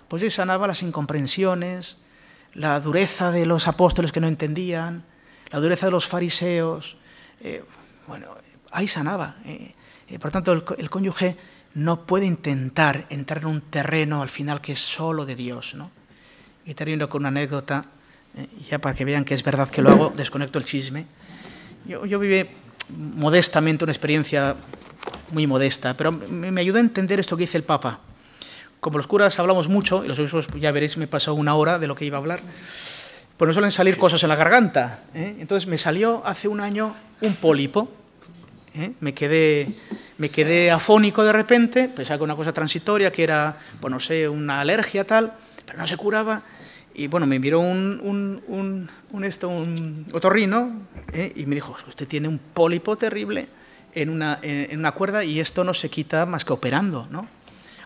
Pues él sanaba las incomprensiones, la dureza de los apóstoles que no entendían, la dureza de los fariseos. Eh, bueno, ahí sanaba. Eh, eh por tanto, el, cónyuge no puede intentar entrar en un terreno al final que es solo de Dios. ¿no? Y termino con una anécdota, eh, ya para que vean que es verdad que lo hago, desconecto el chisme. Yo, yo viví modestamente una experiencia muy modesta, pero me, me ayudó a entender esto que dice el Papa. Como los curas hablamos mucho, y los obispos, pues, ya veréis, me pasó una hora de lo que iba a hablar, pues no suelen salir cosas en la garganta. ¿eh? Entonces me salió hace un año un pólipo. ¿eh? Me, quedé, me quedé afónico de repente, pensaba que una cosa transitoria, que era, pues no sé, una alergia tal, pero no se curaba. Y bueno, me miró un, un, un, un otorrino ¿eh? y me dijo, usted tiene un pólipo terrible en una, en una cuerda y esto no se quita más que operando, ¿no?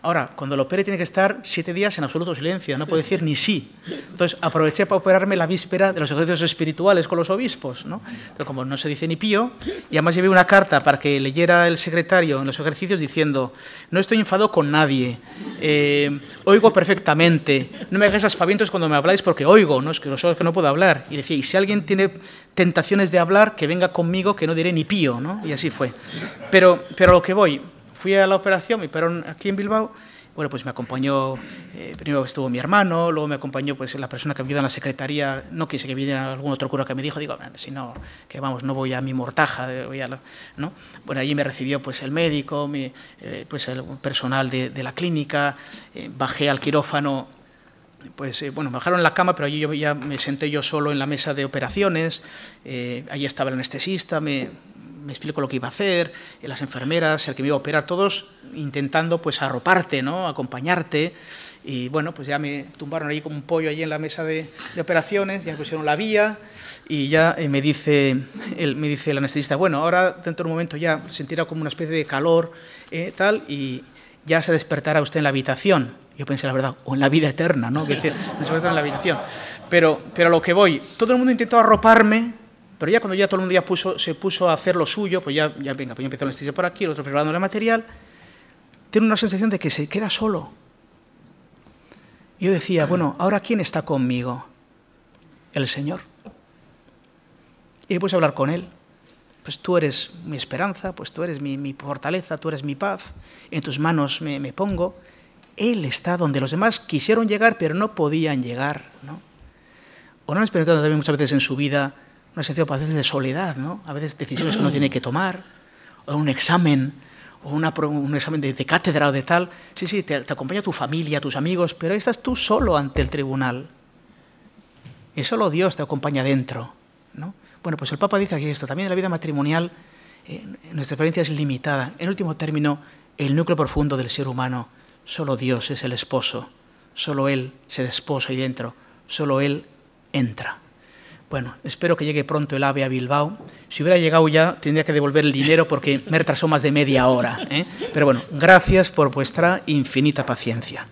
Ahora, cuando lo opere tiene que estar siete días en absoluto silencio, no puede decir ni sí. Entonces, aproveché para operarme la víspera de los ejercicios espirituales con los obispos. ¿no? Entonces, como no se dice ni pío, y además llevé una carta para que leyera el secretario en los ejercicios diciendo, no estoy enfadado con nadie, eh, oigo perfectamente, no me hagáis aspavientos cuando me habláis porque oigo, no es que, que no puedo hablar. Y decía, y si alguien tiene tentaciones de hablar, que venga conmigo, que no diré ni pío, ¿no? Y así fue. Pero, pero a lo que voy, fui a la operación, me esperaron aquí en Bilbao, bueno, pues me acompañó, eh, primero estuvo mi hermano, luego me acompañó pues la persona que me ayuda en la secretaría, no quise que viniera algún otro cura que me dijo, digo, si no, que vamos, no voy a mi mortaja, eh, voy a ¿no? Bueno, allí me recibió pues el médico, mi, eh, pues el personal de, la clínica, eh, bajé al quirófano, pues bueno, me bajaron la cama, pero allí yo ya me senté yo solo en la mesa de operaciones, allí estaba el anestesista, me me explico lo que iba a hacer, eh, las enfermeras, el que me iba a operar, todos intentando pues arroparte, ¿no? acompañarte. Y bueno, pues ya me tumbaron ahí como un pollo allí en la mesa de, operaciones, ya pusieron la vía y ya eh, me dice, el, me dice el anestesista, bueno, ahora dentro de un momento ya sentirá como una especie de calor eh, tal y ya se despertará usted en la habitación. Yo pensé, la verdad, o en la vida eterna, ¿no? Que decir, me en la habitación. Pero, pero a lo que voy, todo el mundo intentó arroparme pero ya cuando ya todo el mundo ya se puso a hacer lo suyo, pues ya, ya venga, pues yo empecé a estirar por aquí, el otro preparando el material, tiene una sensación de que se queda solo. yo decía, bueno, ¿ahora quién está conmigo? El Señor. Y a hablar con Él. Pues tú eres mi esperanza, pues tú eres mi, fortaleza, tú eres mi paz, en tus manos me, pongo. Él está donde los demás quisieron llegar, pero no podían llegar. ¿no? O no han experimentado también muchas veces en su vida una sensación a veces de soledad, ¿no? a veces decisiones que uno tiene que tomar, o un examen, o un examen de, cátedra o de tal. Sí, sí, te, acompaña tu familia, tus amigos, pero estás tú solo ante el tribunal. Y solo Dios te acompaña dentro. ¿no? Bueno, pues el Papa dice aquí esto, también en la vida matrimonial eh, nuestra experiencia es limitada. En último término, el núcleo profundo del ser humano, solo Dios es el esposo, solo Él se desposa y dentro, solo Él entra. Bueno, espero que llegue pronto el AVE a Bilbao. Si hubiera llegado ya, tendría que devolver el dinero porque me retrasó más de media hora. ¿eh? Pero bueno, gracias por vuestra infinita paciencia.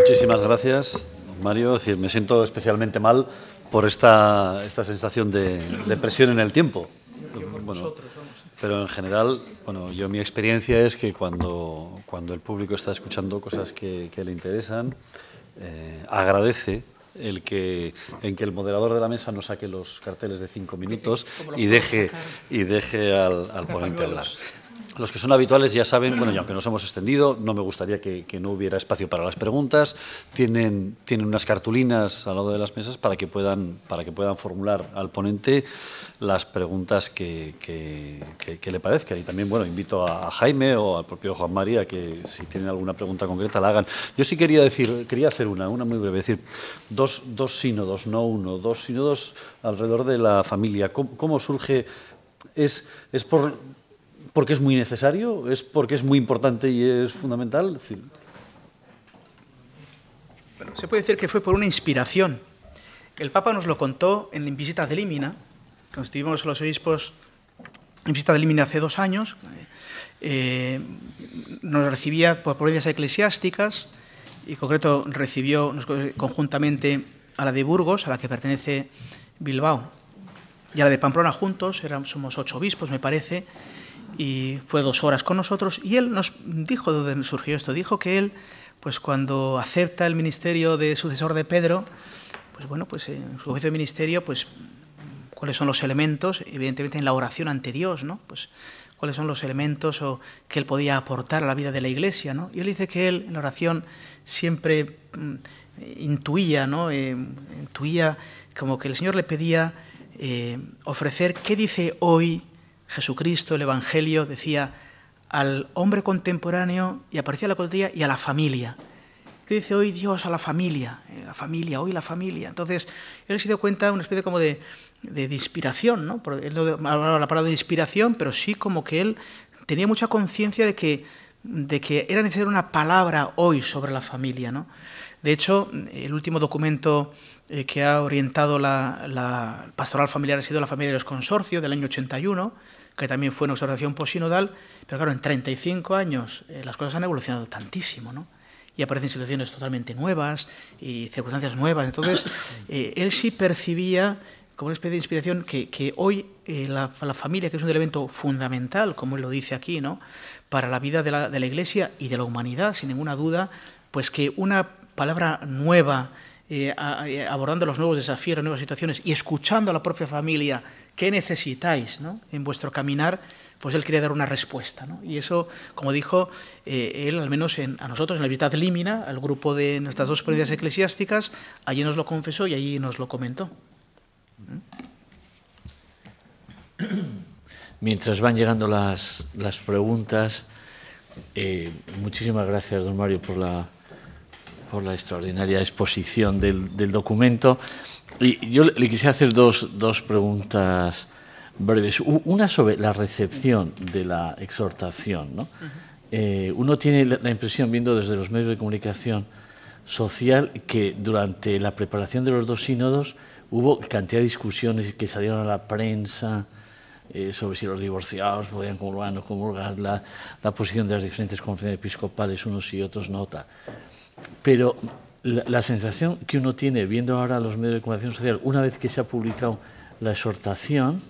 Muchísimas gracias, Mario. Es decir, me siento especialmente mal por esta, esta sensación de presión en el tiempo pero en general, bueno, yo mi experiencia es que cuando, cuando el público está escuchando cosas que, le interesan, eh, agradece el que, en que el moderador de la mesa no saque los carteles de cinco minutos y deje, y deje al, al (laughs) ponente hablar. Los que son habituales ya saben, bueno, y aunque nos hemos extendido, no me gustaría que, no hubiera espacio para las preguntas. Tienen, unas cartulinas al lado de las mesas para que puedan, formular al ponente las preguntas que, le parezca. Y también, bueno, invito a, Jaime o al propio Juan María que si tienen alguna pregunta concreta la hagan. Yo sí quería decir, quería hacer una, una muy breve, decir, dos, sínodos, no uno, dos sínodos alrededor de la familia. ¿Cómo, surge? Es, es por porque es muy necesario, es porque es muy importante y es fundamental. bueno, se puede decir que fue por una inspiración. El Papa nos lo contó en visitas de Límina, cuando estuvimos los obispos en visita de Límina hace dos años. Eh, nos recibía por provincias eclesiásticas y en concreto recibió conjuntamente a la de Burgos, a la que pertenece Bilbao, y a la de Pamplona juntos, somos ocho obispos me parece, y fue dos horas con nosotros y él nos dijo dónde surgió esto. Dijo que él, pues cuando acepta el ministerio de sucesor de Pedro, pues bueno, pues en su oficio de ministerio, pues cuáles son los elementos, evidentemente en la oración ante Dios, ¿no? Pues cuáles son los elementos o, que él podía aportar a la vida de la iglesia, ¿no? Y él dice que él en la oración siempre mm, intuía, ¿no? Eh, intuía como que el Señor le pedía eh, ofrecer qué dice hoy Jesucristo, el Evangelio, decía al hombre contemporáneo y aparecía la cotilla y a la familia. ¿Qué dice hoy Dios a la familia? Eh, la familia, hoy la familia. Entonces, él se dio cuenta una especie como de, inspiración, ¿no? Él no hablaba la palabra de inspiración, pero sí como que él tenía mucha conciencia de que, de que era necesaria una palabra hoy sobre la familia, ¿no? De hecho, el último documento eh, que ha orientado la, pastoral familiar ha sido la familia de los consorcios del año 81, que también fue una observación posinodal, pero claro, en 35 años eh, las cosas han evolucionado tantísimo, ¿no? Y aparecen situaciones totalmente nuevas y circunstancias nuevas. Entonces, (coughs) eh, él sí percibía como una especie de inspiración que, hoy eh, la, familia, que es un elemento fundamental, como él lo dice aquí, ¿no? para la vida de la, Iglesia y de la humanidad, sin ninguna duda, pues que una palabra nueva, abordando los nuevos desafíos, las nuevas situaciones y escuchando a la propia familia qué necesitáis en vuestro caminar, pues Él quería dar una respuesta. Y eso, como dijo eh, Él, al menos a nosotros, en la mitad Límina, al grupo de nuestras dos provincias eclesiásticas, allí nos lo confesó y allí nos lo comentó. ¿Mm? Mientras van llegando las, preguntas, eh, muchísimas gracias, don Mario, por la, por la extraordinaria exposición del, del documento yo le quisiera hacer dos, preguntas breves. Una sobre la recepción de la exhortación. Eh, uno tiene la impresión, viendo desde los medios de comunicación social, que durante la preparación de los dos sínodos hubo cantidad de discusiones que salieron a la prensa eh, sobre si los divorciados podían comulgar o no comulgar, la, la posición de las diferentes conferencias episcopales, unos y otros, nota. Pero la, sensación que uno tiene viendo ahora los medios de comunicación social, una vez que se ha publicado la exhortación,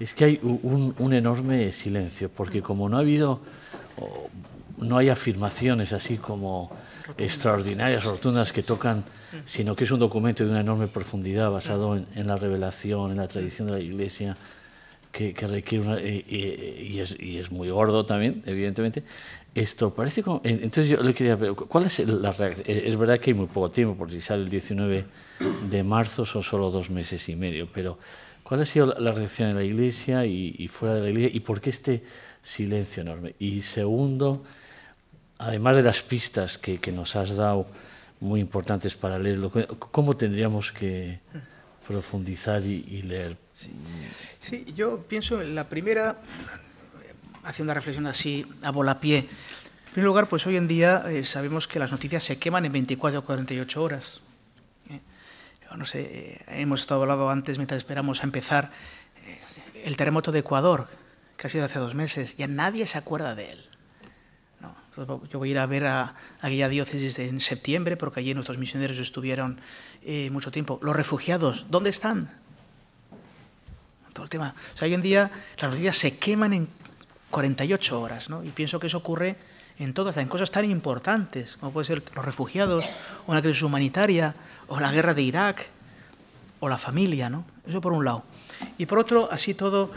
es que hay un, enorme silencio, porque como no ha habido, no hay afirmaciones así como extraordinarias, rotundas que tocan, sino que es un documento de una enorme profundidad basado en, la revelación, en la tradición de la Iglesia, que, requiere y, es, muy gordo también, evidentemente. Esto parece como, Entonces yo le quería preguntar, ¿cuál es la reacción? Eh, es verdad que hay muy poco tiempo, porque si sale el 19 de marzo son solo dos meses y medio, pero ¿cuál ha sido la reacción en la Iglesia y, fuera de la Iglesia? ¿Y por qué este silencio enorme? Y segundo, además de las pistas que, nos has dado, muy importantes para leerlo, ¿cómo tendríamos que profundizar y, leer? sí. yo pienso en la primera haciendo una reflexión así a volapié. En primer lugar, pues hoy en día eh, sabemos que las noticias se queman en 24 o 48 horas. ¿eh? no sé, eh, hemos estado hablando antes, mientras esperamos a empezar, el terremoto de Ecuador, que ha sido hace dos meses, ya nadie se acuerda de él. No, yo voy a ir a ver a, a aquella diócesis en septiembre, porque allí nuestros misioneros estuvieron mucho tiempo. Los refugiados, ¿dónde están? todo el tema. O sea, hoy en día las noticias se queman en 48 horas. ¿no? Y pienso que eso ocurre en todas, en cosas tan importantes como puede ser los refugiados, o la crisis humanitaria, o la guerra de Irak, o la familia. ¿no? Eso por un lado. Y por otro, así todo,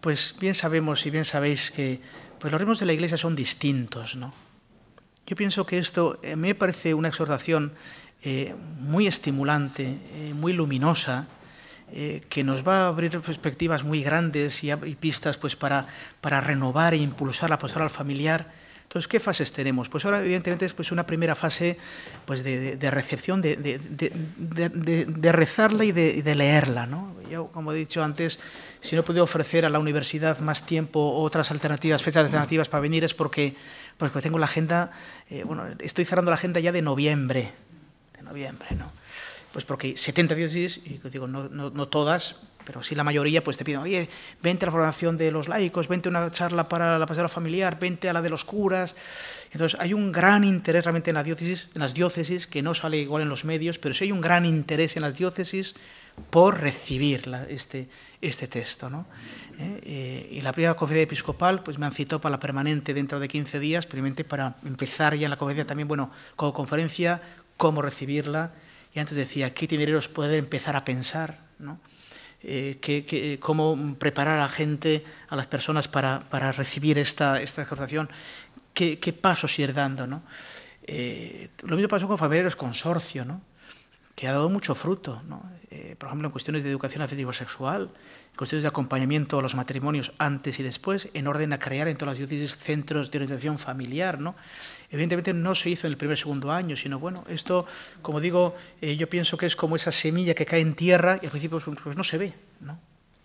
pues bien sabemos y bien sabéis que pues los ritmos de la Iglesia son distintos. ¿no? Yo pienso que esto eh, me parece una exhortación eh, muy estimulante, eh, muy luminosa, eh, que nos va a abrir perspectivas muy grandes y, pistas pues, para, para, renovar e impulsar la pastoral familiar. Entonces, ¿qué fases tenemos? Pues ahora, evidentemente, es pues, una primera fase pues, de, recepción, de, rezarla y de, leerla. ¿no? como he dicho antes, si no he podido ofrecer a la universidad más tiempo o otras alternativas, fechas alternativas para venir, es porque, porque tengo la agenda, eh, bueno, estoy cerrando la agenda ya de noviembre, de noviembre, ¿no? pues porque 70 diócesis, y digo, no, no, todas, pero sí la mayoría, pues te piden, oye, vente a la formación de los laicos, vente a una charla para la pastora familiar, vente a la de los curas. Entonces, hay un gran interés realmente en, la diócesis, en las diócesis, que no sale igual en los medios, pero sí hay un gran interés en las diócesis por recibir este, este texto. ¿no? Eh, eh, y la primera conferencia episcopal pues, me han citado para la permanente dentro de 15 días, primeramente para empezar ya en la conferencia también, bueno, como conferencia, cómo recibirla, y antes decía, ¿qué tibereros puede empezar a pensar? ¿no? Eh, ¿Cómo preparar a la gente, a las personas para, para recibir esta, esta exhortación? ¿Qué, pasos ir dando? ¿no? Eh, lo mismo pasó con familiares Consorcio, ¿no? que ha dado mucho fruto. ¿no? Eh, por ejemplo, en cuestiones de educación afectivo-sexual, en cuestiones de acompañamiento a los matrimonios antes y después, en orden a crear en todas las diócesis centros de orientación familiar. ¿no? Evidentemente no se hizo en el primer segundo año, sino bueno, esto, como digo, eh, yo pienso que es como esa semilla que cae en tierra y al principio pues, pues no se ve, ¿no?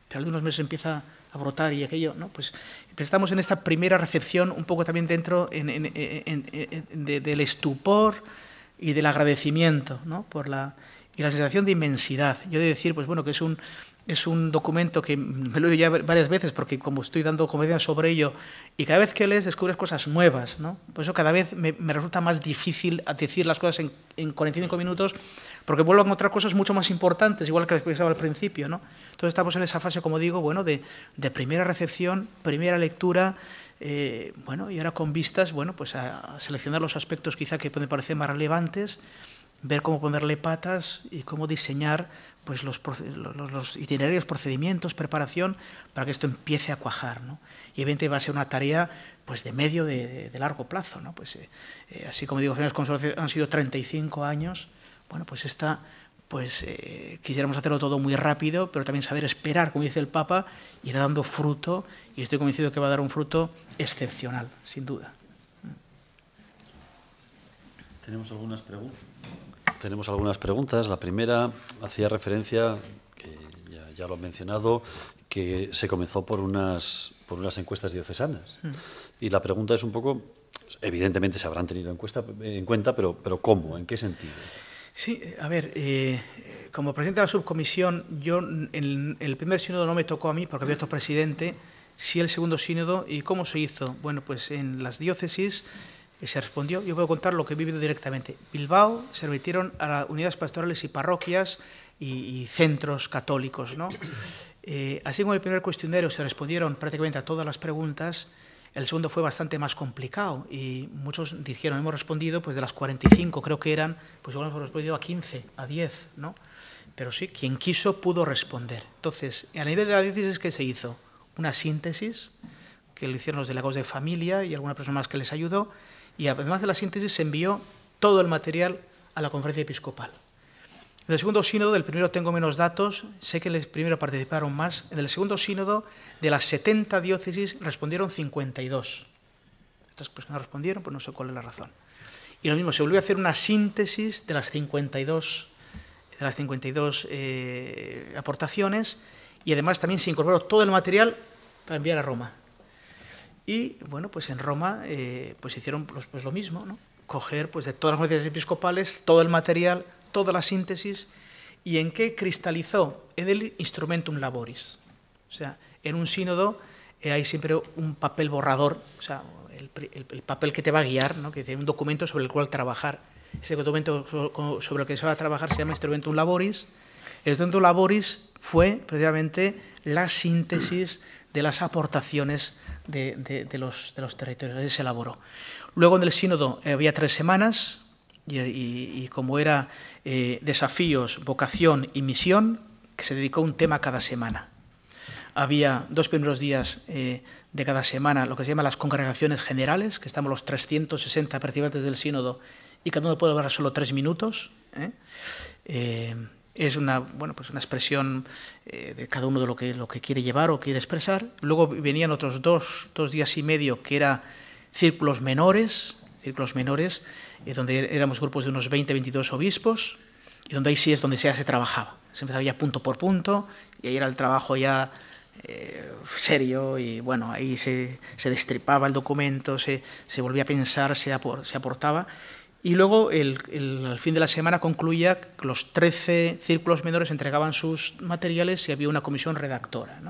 Pero algunos meses empieza a brotar y aquello, ¿no? Pues, pues estamos en esta primera recepción un poco también dentro del estupor y del agradecimiento, ¿no? Por la, y la sensación de inmensidad. Yo he de decir, pues bueno, que es un, es un documento que me lo he ya varias veces porque como estoy dando comedia sobre ello y cada vez que lees descubres cosas nuevas, ¿no? Por eso cada vez me, resulta más difícil decir las cosas en, 45 minutos porque vuelvo a encontrar cosas mucho más importantes, igual que pensaba al principio, ¿no? Entonces estamos en esa fase, como digo, bueno, de, primera recepción, primera lectura, eh, bueno, y ahora con vistas, bueno, pues a, a seleccionar los aspectos quizá que pueden parecer más relevantes ver cómo ponerle patas y cómo diseñar pues, los, los, itinerarios, procedimientos, preparación, para que esto empiece a cuajar. ¿no? Y evidentemente va a ser una tarea pues, de medio, de, largo plazo. ¿no? Pues, eh, eh, así como digo, los consorcios han sido 35 años, bueno, pues esta pues eh, quisiéramos hacerlo todo muy rápido, pero también saber esperar, como dice el Papa, ir dando fruto, y estoy convencido que va a dar un fruto excepcional, sin duda. Tenemos algunas preguntas tenemos algunas preguntas. La primera hacía referencia, que ya, lo han mencionado, que se comenzó por unas, por unas encuestas diocesanas. Hmm. Y la pregunta es un poco, evidentemente se habrán tenido encuesta, en cuenta, pero, pero ¿cómo? ¿En qué sentido? Sí, a ver, eh, como presidente de la subcomisión, yo en el primer sínodo no me tocó a mí porque había otro presidente, sí el segundo sínodo, ¿y cómo se hizo? Bueno, pues en las diócesis y se respondió, yo puedo contar lo que he vivido directamente. Bilbao se remitieron a las unidades pastorales y parroquias y, centros católicos. ¿no? (clears throat) Eh, así como el primer cuestionario se respondieron prácticamente a todas las preguntas, el segundo fue bastante más complicado y muchos dijeron, hemos respondido, pues de las 45 creo que eran, pues hemos respondido a 15, a 10, ¿no? Pero sí, quien quiso pudo responder. Entonces, a nivel de la diócesis, que se hizo? Una síntesis que lo hicieron los delegados de familia y alguna persona más que les ayudó, y además de la síntesis se envió todo el material a la conferencia episcopal. En el segundo sínodo, del primero tengo menos datos, sé que en el primero participaron más. En el segundo sínodo, de las 70 diócesis respondieron 52. Estas personas respondieron, pues no sé cuál es la razón. Y lo mismo, se volvió a hacer una síntesis de las 52, de las 52 eh, aportaciones y además también se incorporó todo el material para enviar a Roma. Y bueno, pues en Roma eh, pues hicieron pues, pues lo mismo, coger pues, de todas las conferencias episcopales todo el material, toda la síntesis, y en qué cristalizó en el instrumentum laboris. O sea, en un sínodo eh, hay siempre un papel borrador, o sea, el, papel que te va a guiar, ¿no? que es un documento sobre el cual trabajar. Ese documento sobre el que se va a trabajar se llama instrumentum laboris. El instrumentum laboris fue precisamente la síntesis de las aportaciones de, los, de territorios. se elaboró. Luego en el sínodo eh, había tres semanas y, como era eh, desafíos, vocación y misión, que se dedicó un tema cada semana. Había dos primeros días eh, de cada semana lo que se llama las congregaciones generales, que estamos los 360 participantes del sínodo y cada uno puede hablar solo tres minutos es una, bueno, pues una expresión eh, de cada uno de lo que, lo que quiere llevar o quiere expresar. Luego venían otros dos, días y medio que era círculos menores, círculos menores, eh, donde éramos grupos de unos 20, 22 obispos, y donde ahí sí es donde se se trabajaba. Se empezaba ya punto por punto, y ahí era el trabajo ya eh, serio, y bueno, ahí se, se destripaba el documento, se, volvía a pensar, se aportaba. Y luego, el, al fin de la semana, concluía que los 13 círculos menores entregaban sus materiales y había una comisión redactora.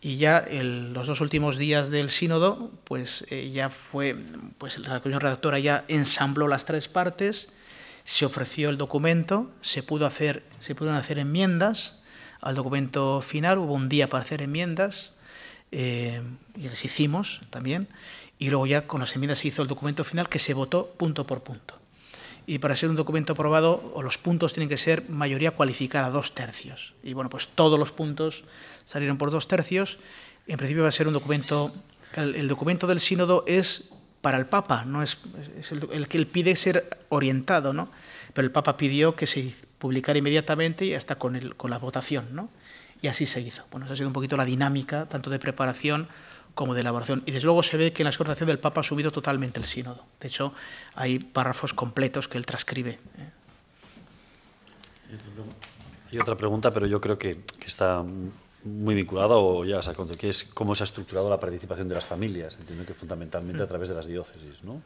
Y ya en los dos últimos días del sínodo, pues eh, ya fue, pues la comisión redactora ya ensambló las tres partes, se ofreció el documento, se, pudo hacer, se pudieron hacer enmiendas al documento final, hubo un día para hacer enmiendas, eh, y las hicimos también y luego ya con las enmiendas se hizo el documento final que se votó punto por punto. Y para ser un documento aprobado, o los puntos tienen que ser mayoría cualificada, dos tercios. Y bueno, pues todos los puntos salieron por dos tercios. En principio va a ser un documento, el, documento del sínodo es para el Papa, no es, el, que él pide ser orientado, ¿no? Pero el Papa pidió que se publicara inmediatamente y hasta con, el, con la votación, ¿no? Y así se hizo. Bueno, esa ha sido un poquito la dinámica, tanto de preparación como de elaboración. Y desde luego se ve que en la exhortación del Papa ha subido totalmente el sínodo. De hecho, hay párrafos completos que él transcribe. ¿eh? Hay otra pregunta, pero yo creo que, está muy vinculada o ya ha contado que es cómo se ha estructurado la participación de las familias. Entiendo que fundamentalmente a mm. través de las diócesis, ¿no?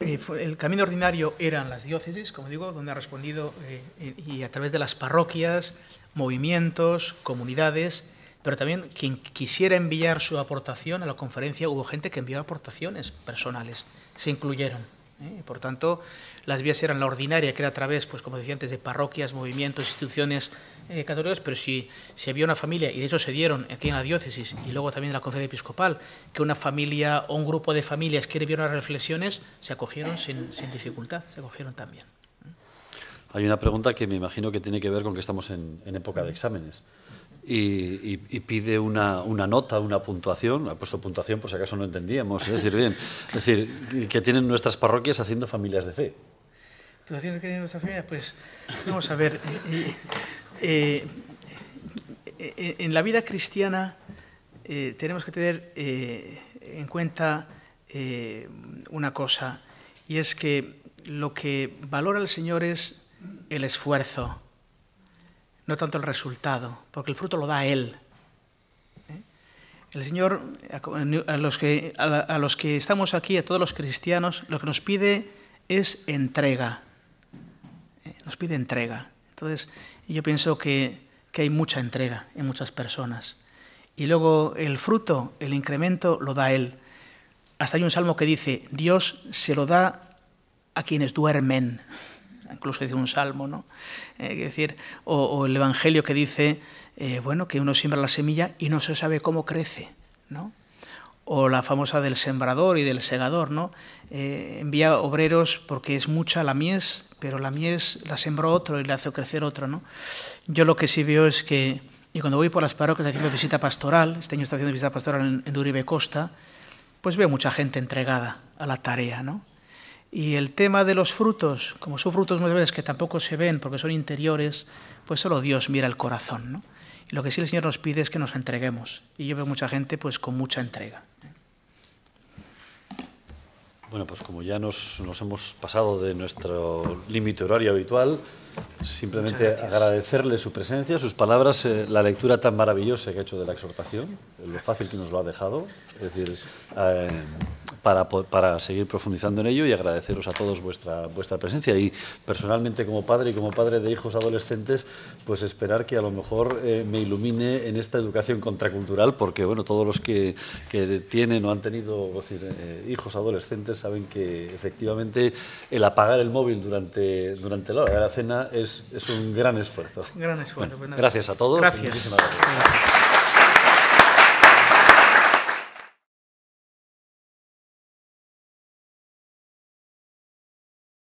Eh, el camino ordinario eran las diócesis, como digo, donde ha respondido, eh, y a través de las parroquias, movimientos, comunidades, pero también quien quisiera enviar su aportación a la conferencia, hubo gente que envió aportaciones personales, se incluyeron. ¿eh? Por tanto, las vías eran la ordinaria, que era a través, pues como decía antes, de parroquias, movimientos, instituciones eh, católicas, pero si, se había una familia, y de hecho se dieron aquí en la diócesis y luego también en la conferencia episcopal, que una familia o un grupo de familias quiere ver unas reflexiones, se acogieron sin, dificultad, se acogieron también. ¿eh? Hay una pregunta que me imagino que tiene que ver con que estamos en época de exámenes y, pide una, nota, una puntuación, ha puesto puntuación por si acaso no entendíamos, es decir, bien, es decir, que tienen nuestras parroquias haciendo familias de fe. ¿Puntuaciones que tienen nuestras familias? Pues vamos a ver, eh, eh, eh, en la vida cristiana tenemos que tener en cuenta una cosa, y es que lo que valora el Señor es el esfuerzo, no tanto el resultado, porque el fruto lo da Él. ¿eh? El Señor, a los, que, a los que estamos aquí, a todos los cristianos, lo que nos pide es entrega. ¿eh? Nos pide entrega. Entonces, yo pienso que, que hay mucha entrega en muchas personas. Y luego el fruto, el incremento, lo da Él. Hasta hay un salmo que dice, Dios se lo da a quienes duermen incluso dice un salmo, ¿no? es eh, decir, o, el Evangelio que dice, eh, bueno, que uno siembra la semilla y no se sabe cómo crece, ¿no? O la famosa del sembrador y del segador, ¿no? Eh, envía obreros porque es mucha la mies, pero la mies la sembró otro y la hace crecer otro, ¿no? Yo lo que sí veo es que, y cuando voy por las parroquias haciendo visita pastoral, este año está haciendo visita pastoral en, en Uribe Costa, pues veo mucha gente entregada a la tarea, ¿no? Y el tema de los frutos, como son frutos muchas veces que tampoco se ven porque son interiores, pues solo Dios mira el corazón. ¿no? lo que sí el Señor nos pide es que nos entreguemos. Y yo veo mucha gente pues con mucha entrega. ¿eh? Bueno, pues como ya nos, nos hemos pasado de nuestro límite horario habitual, simplemente agradecerle su presencia, sus palabras, eh, la lectura tan maravillosa que ha hecho de la exhortación, lo fácil que nos lo ha dejado. Es decir, eh, para, para, seguir profundizando en ello y agradeceros a todos vuestra, vuestra presencia. Y personalmente como padre y como padre de hijos adolescentes, pues esperar que a lo mejor eh, me ilumine en esta educación contracultural, porque bueno, todos los que, que tienen o han tenido eh, hijos adolescentes saben que efectivamente el apagar el móvil durante, durante la hora de la cena es, es un gran esfuerzo. gran esfuerzo. Pues gracias a todos. gracias.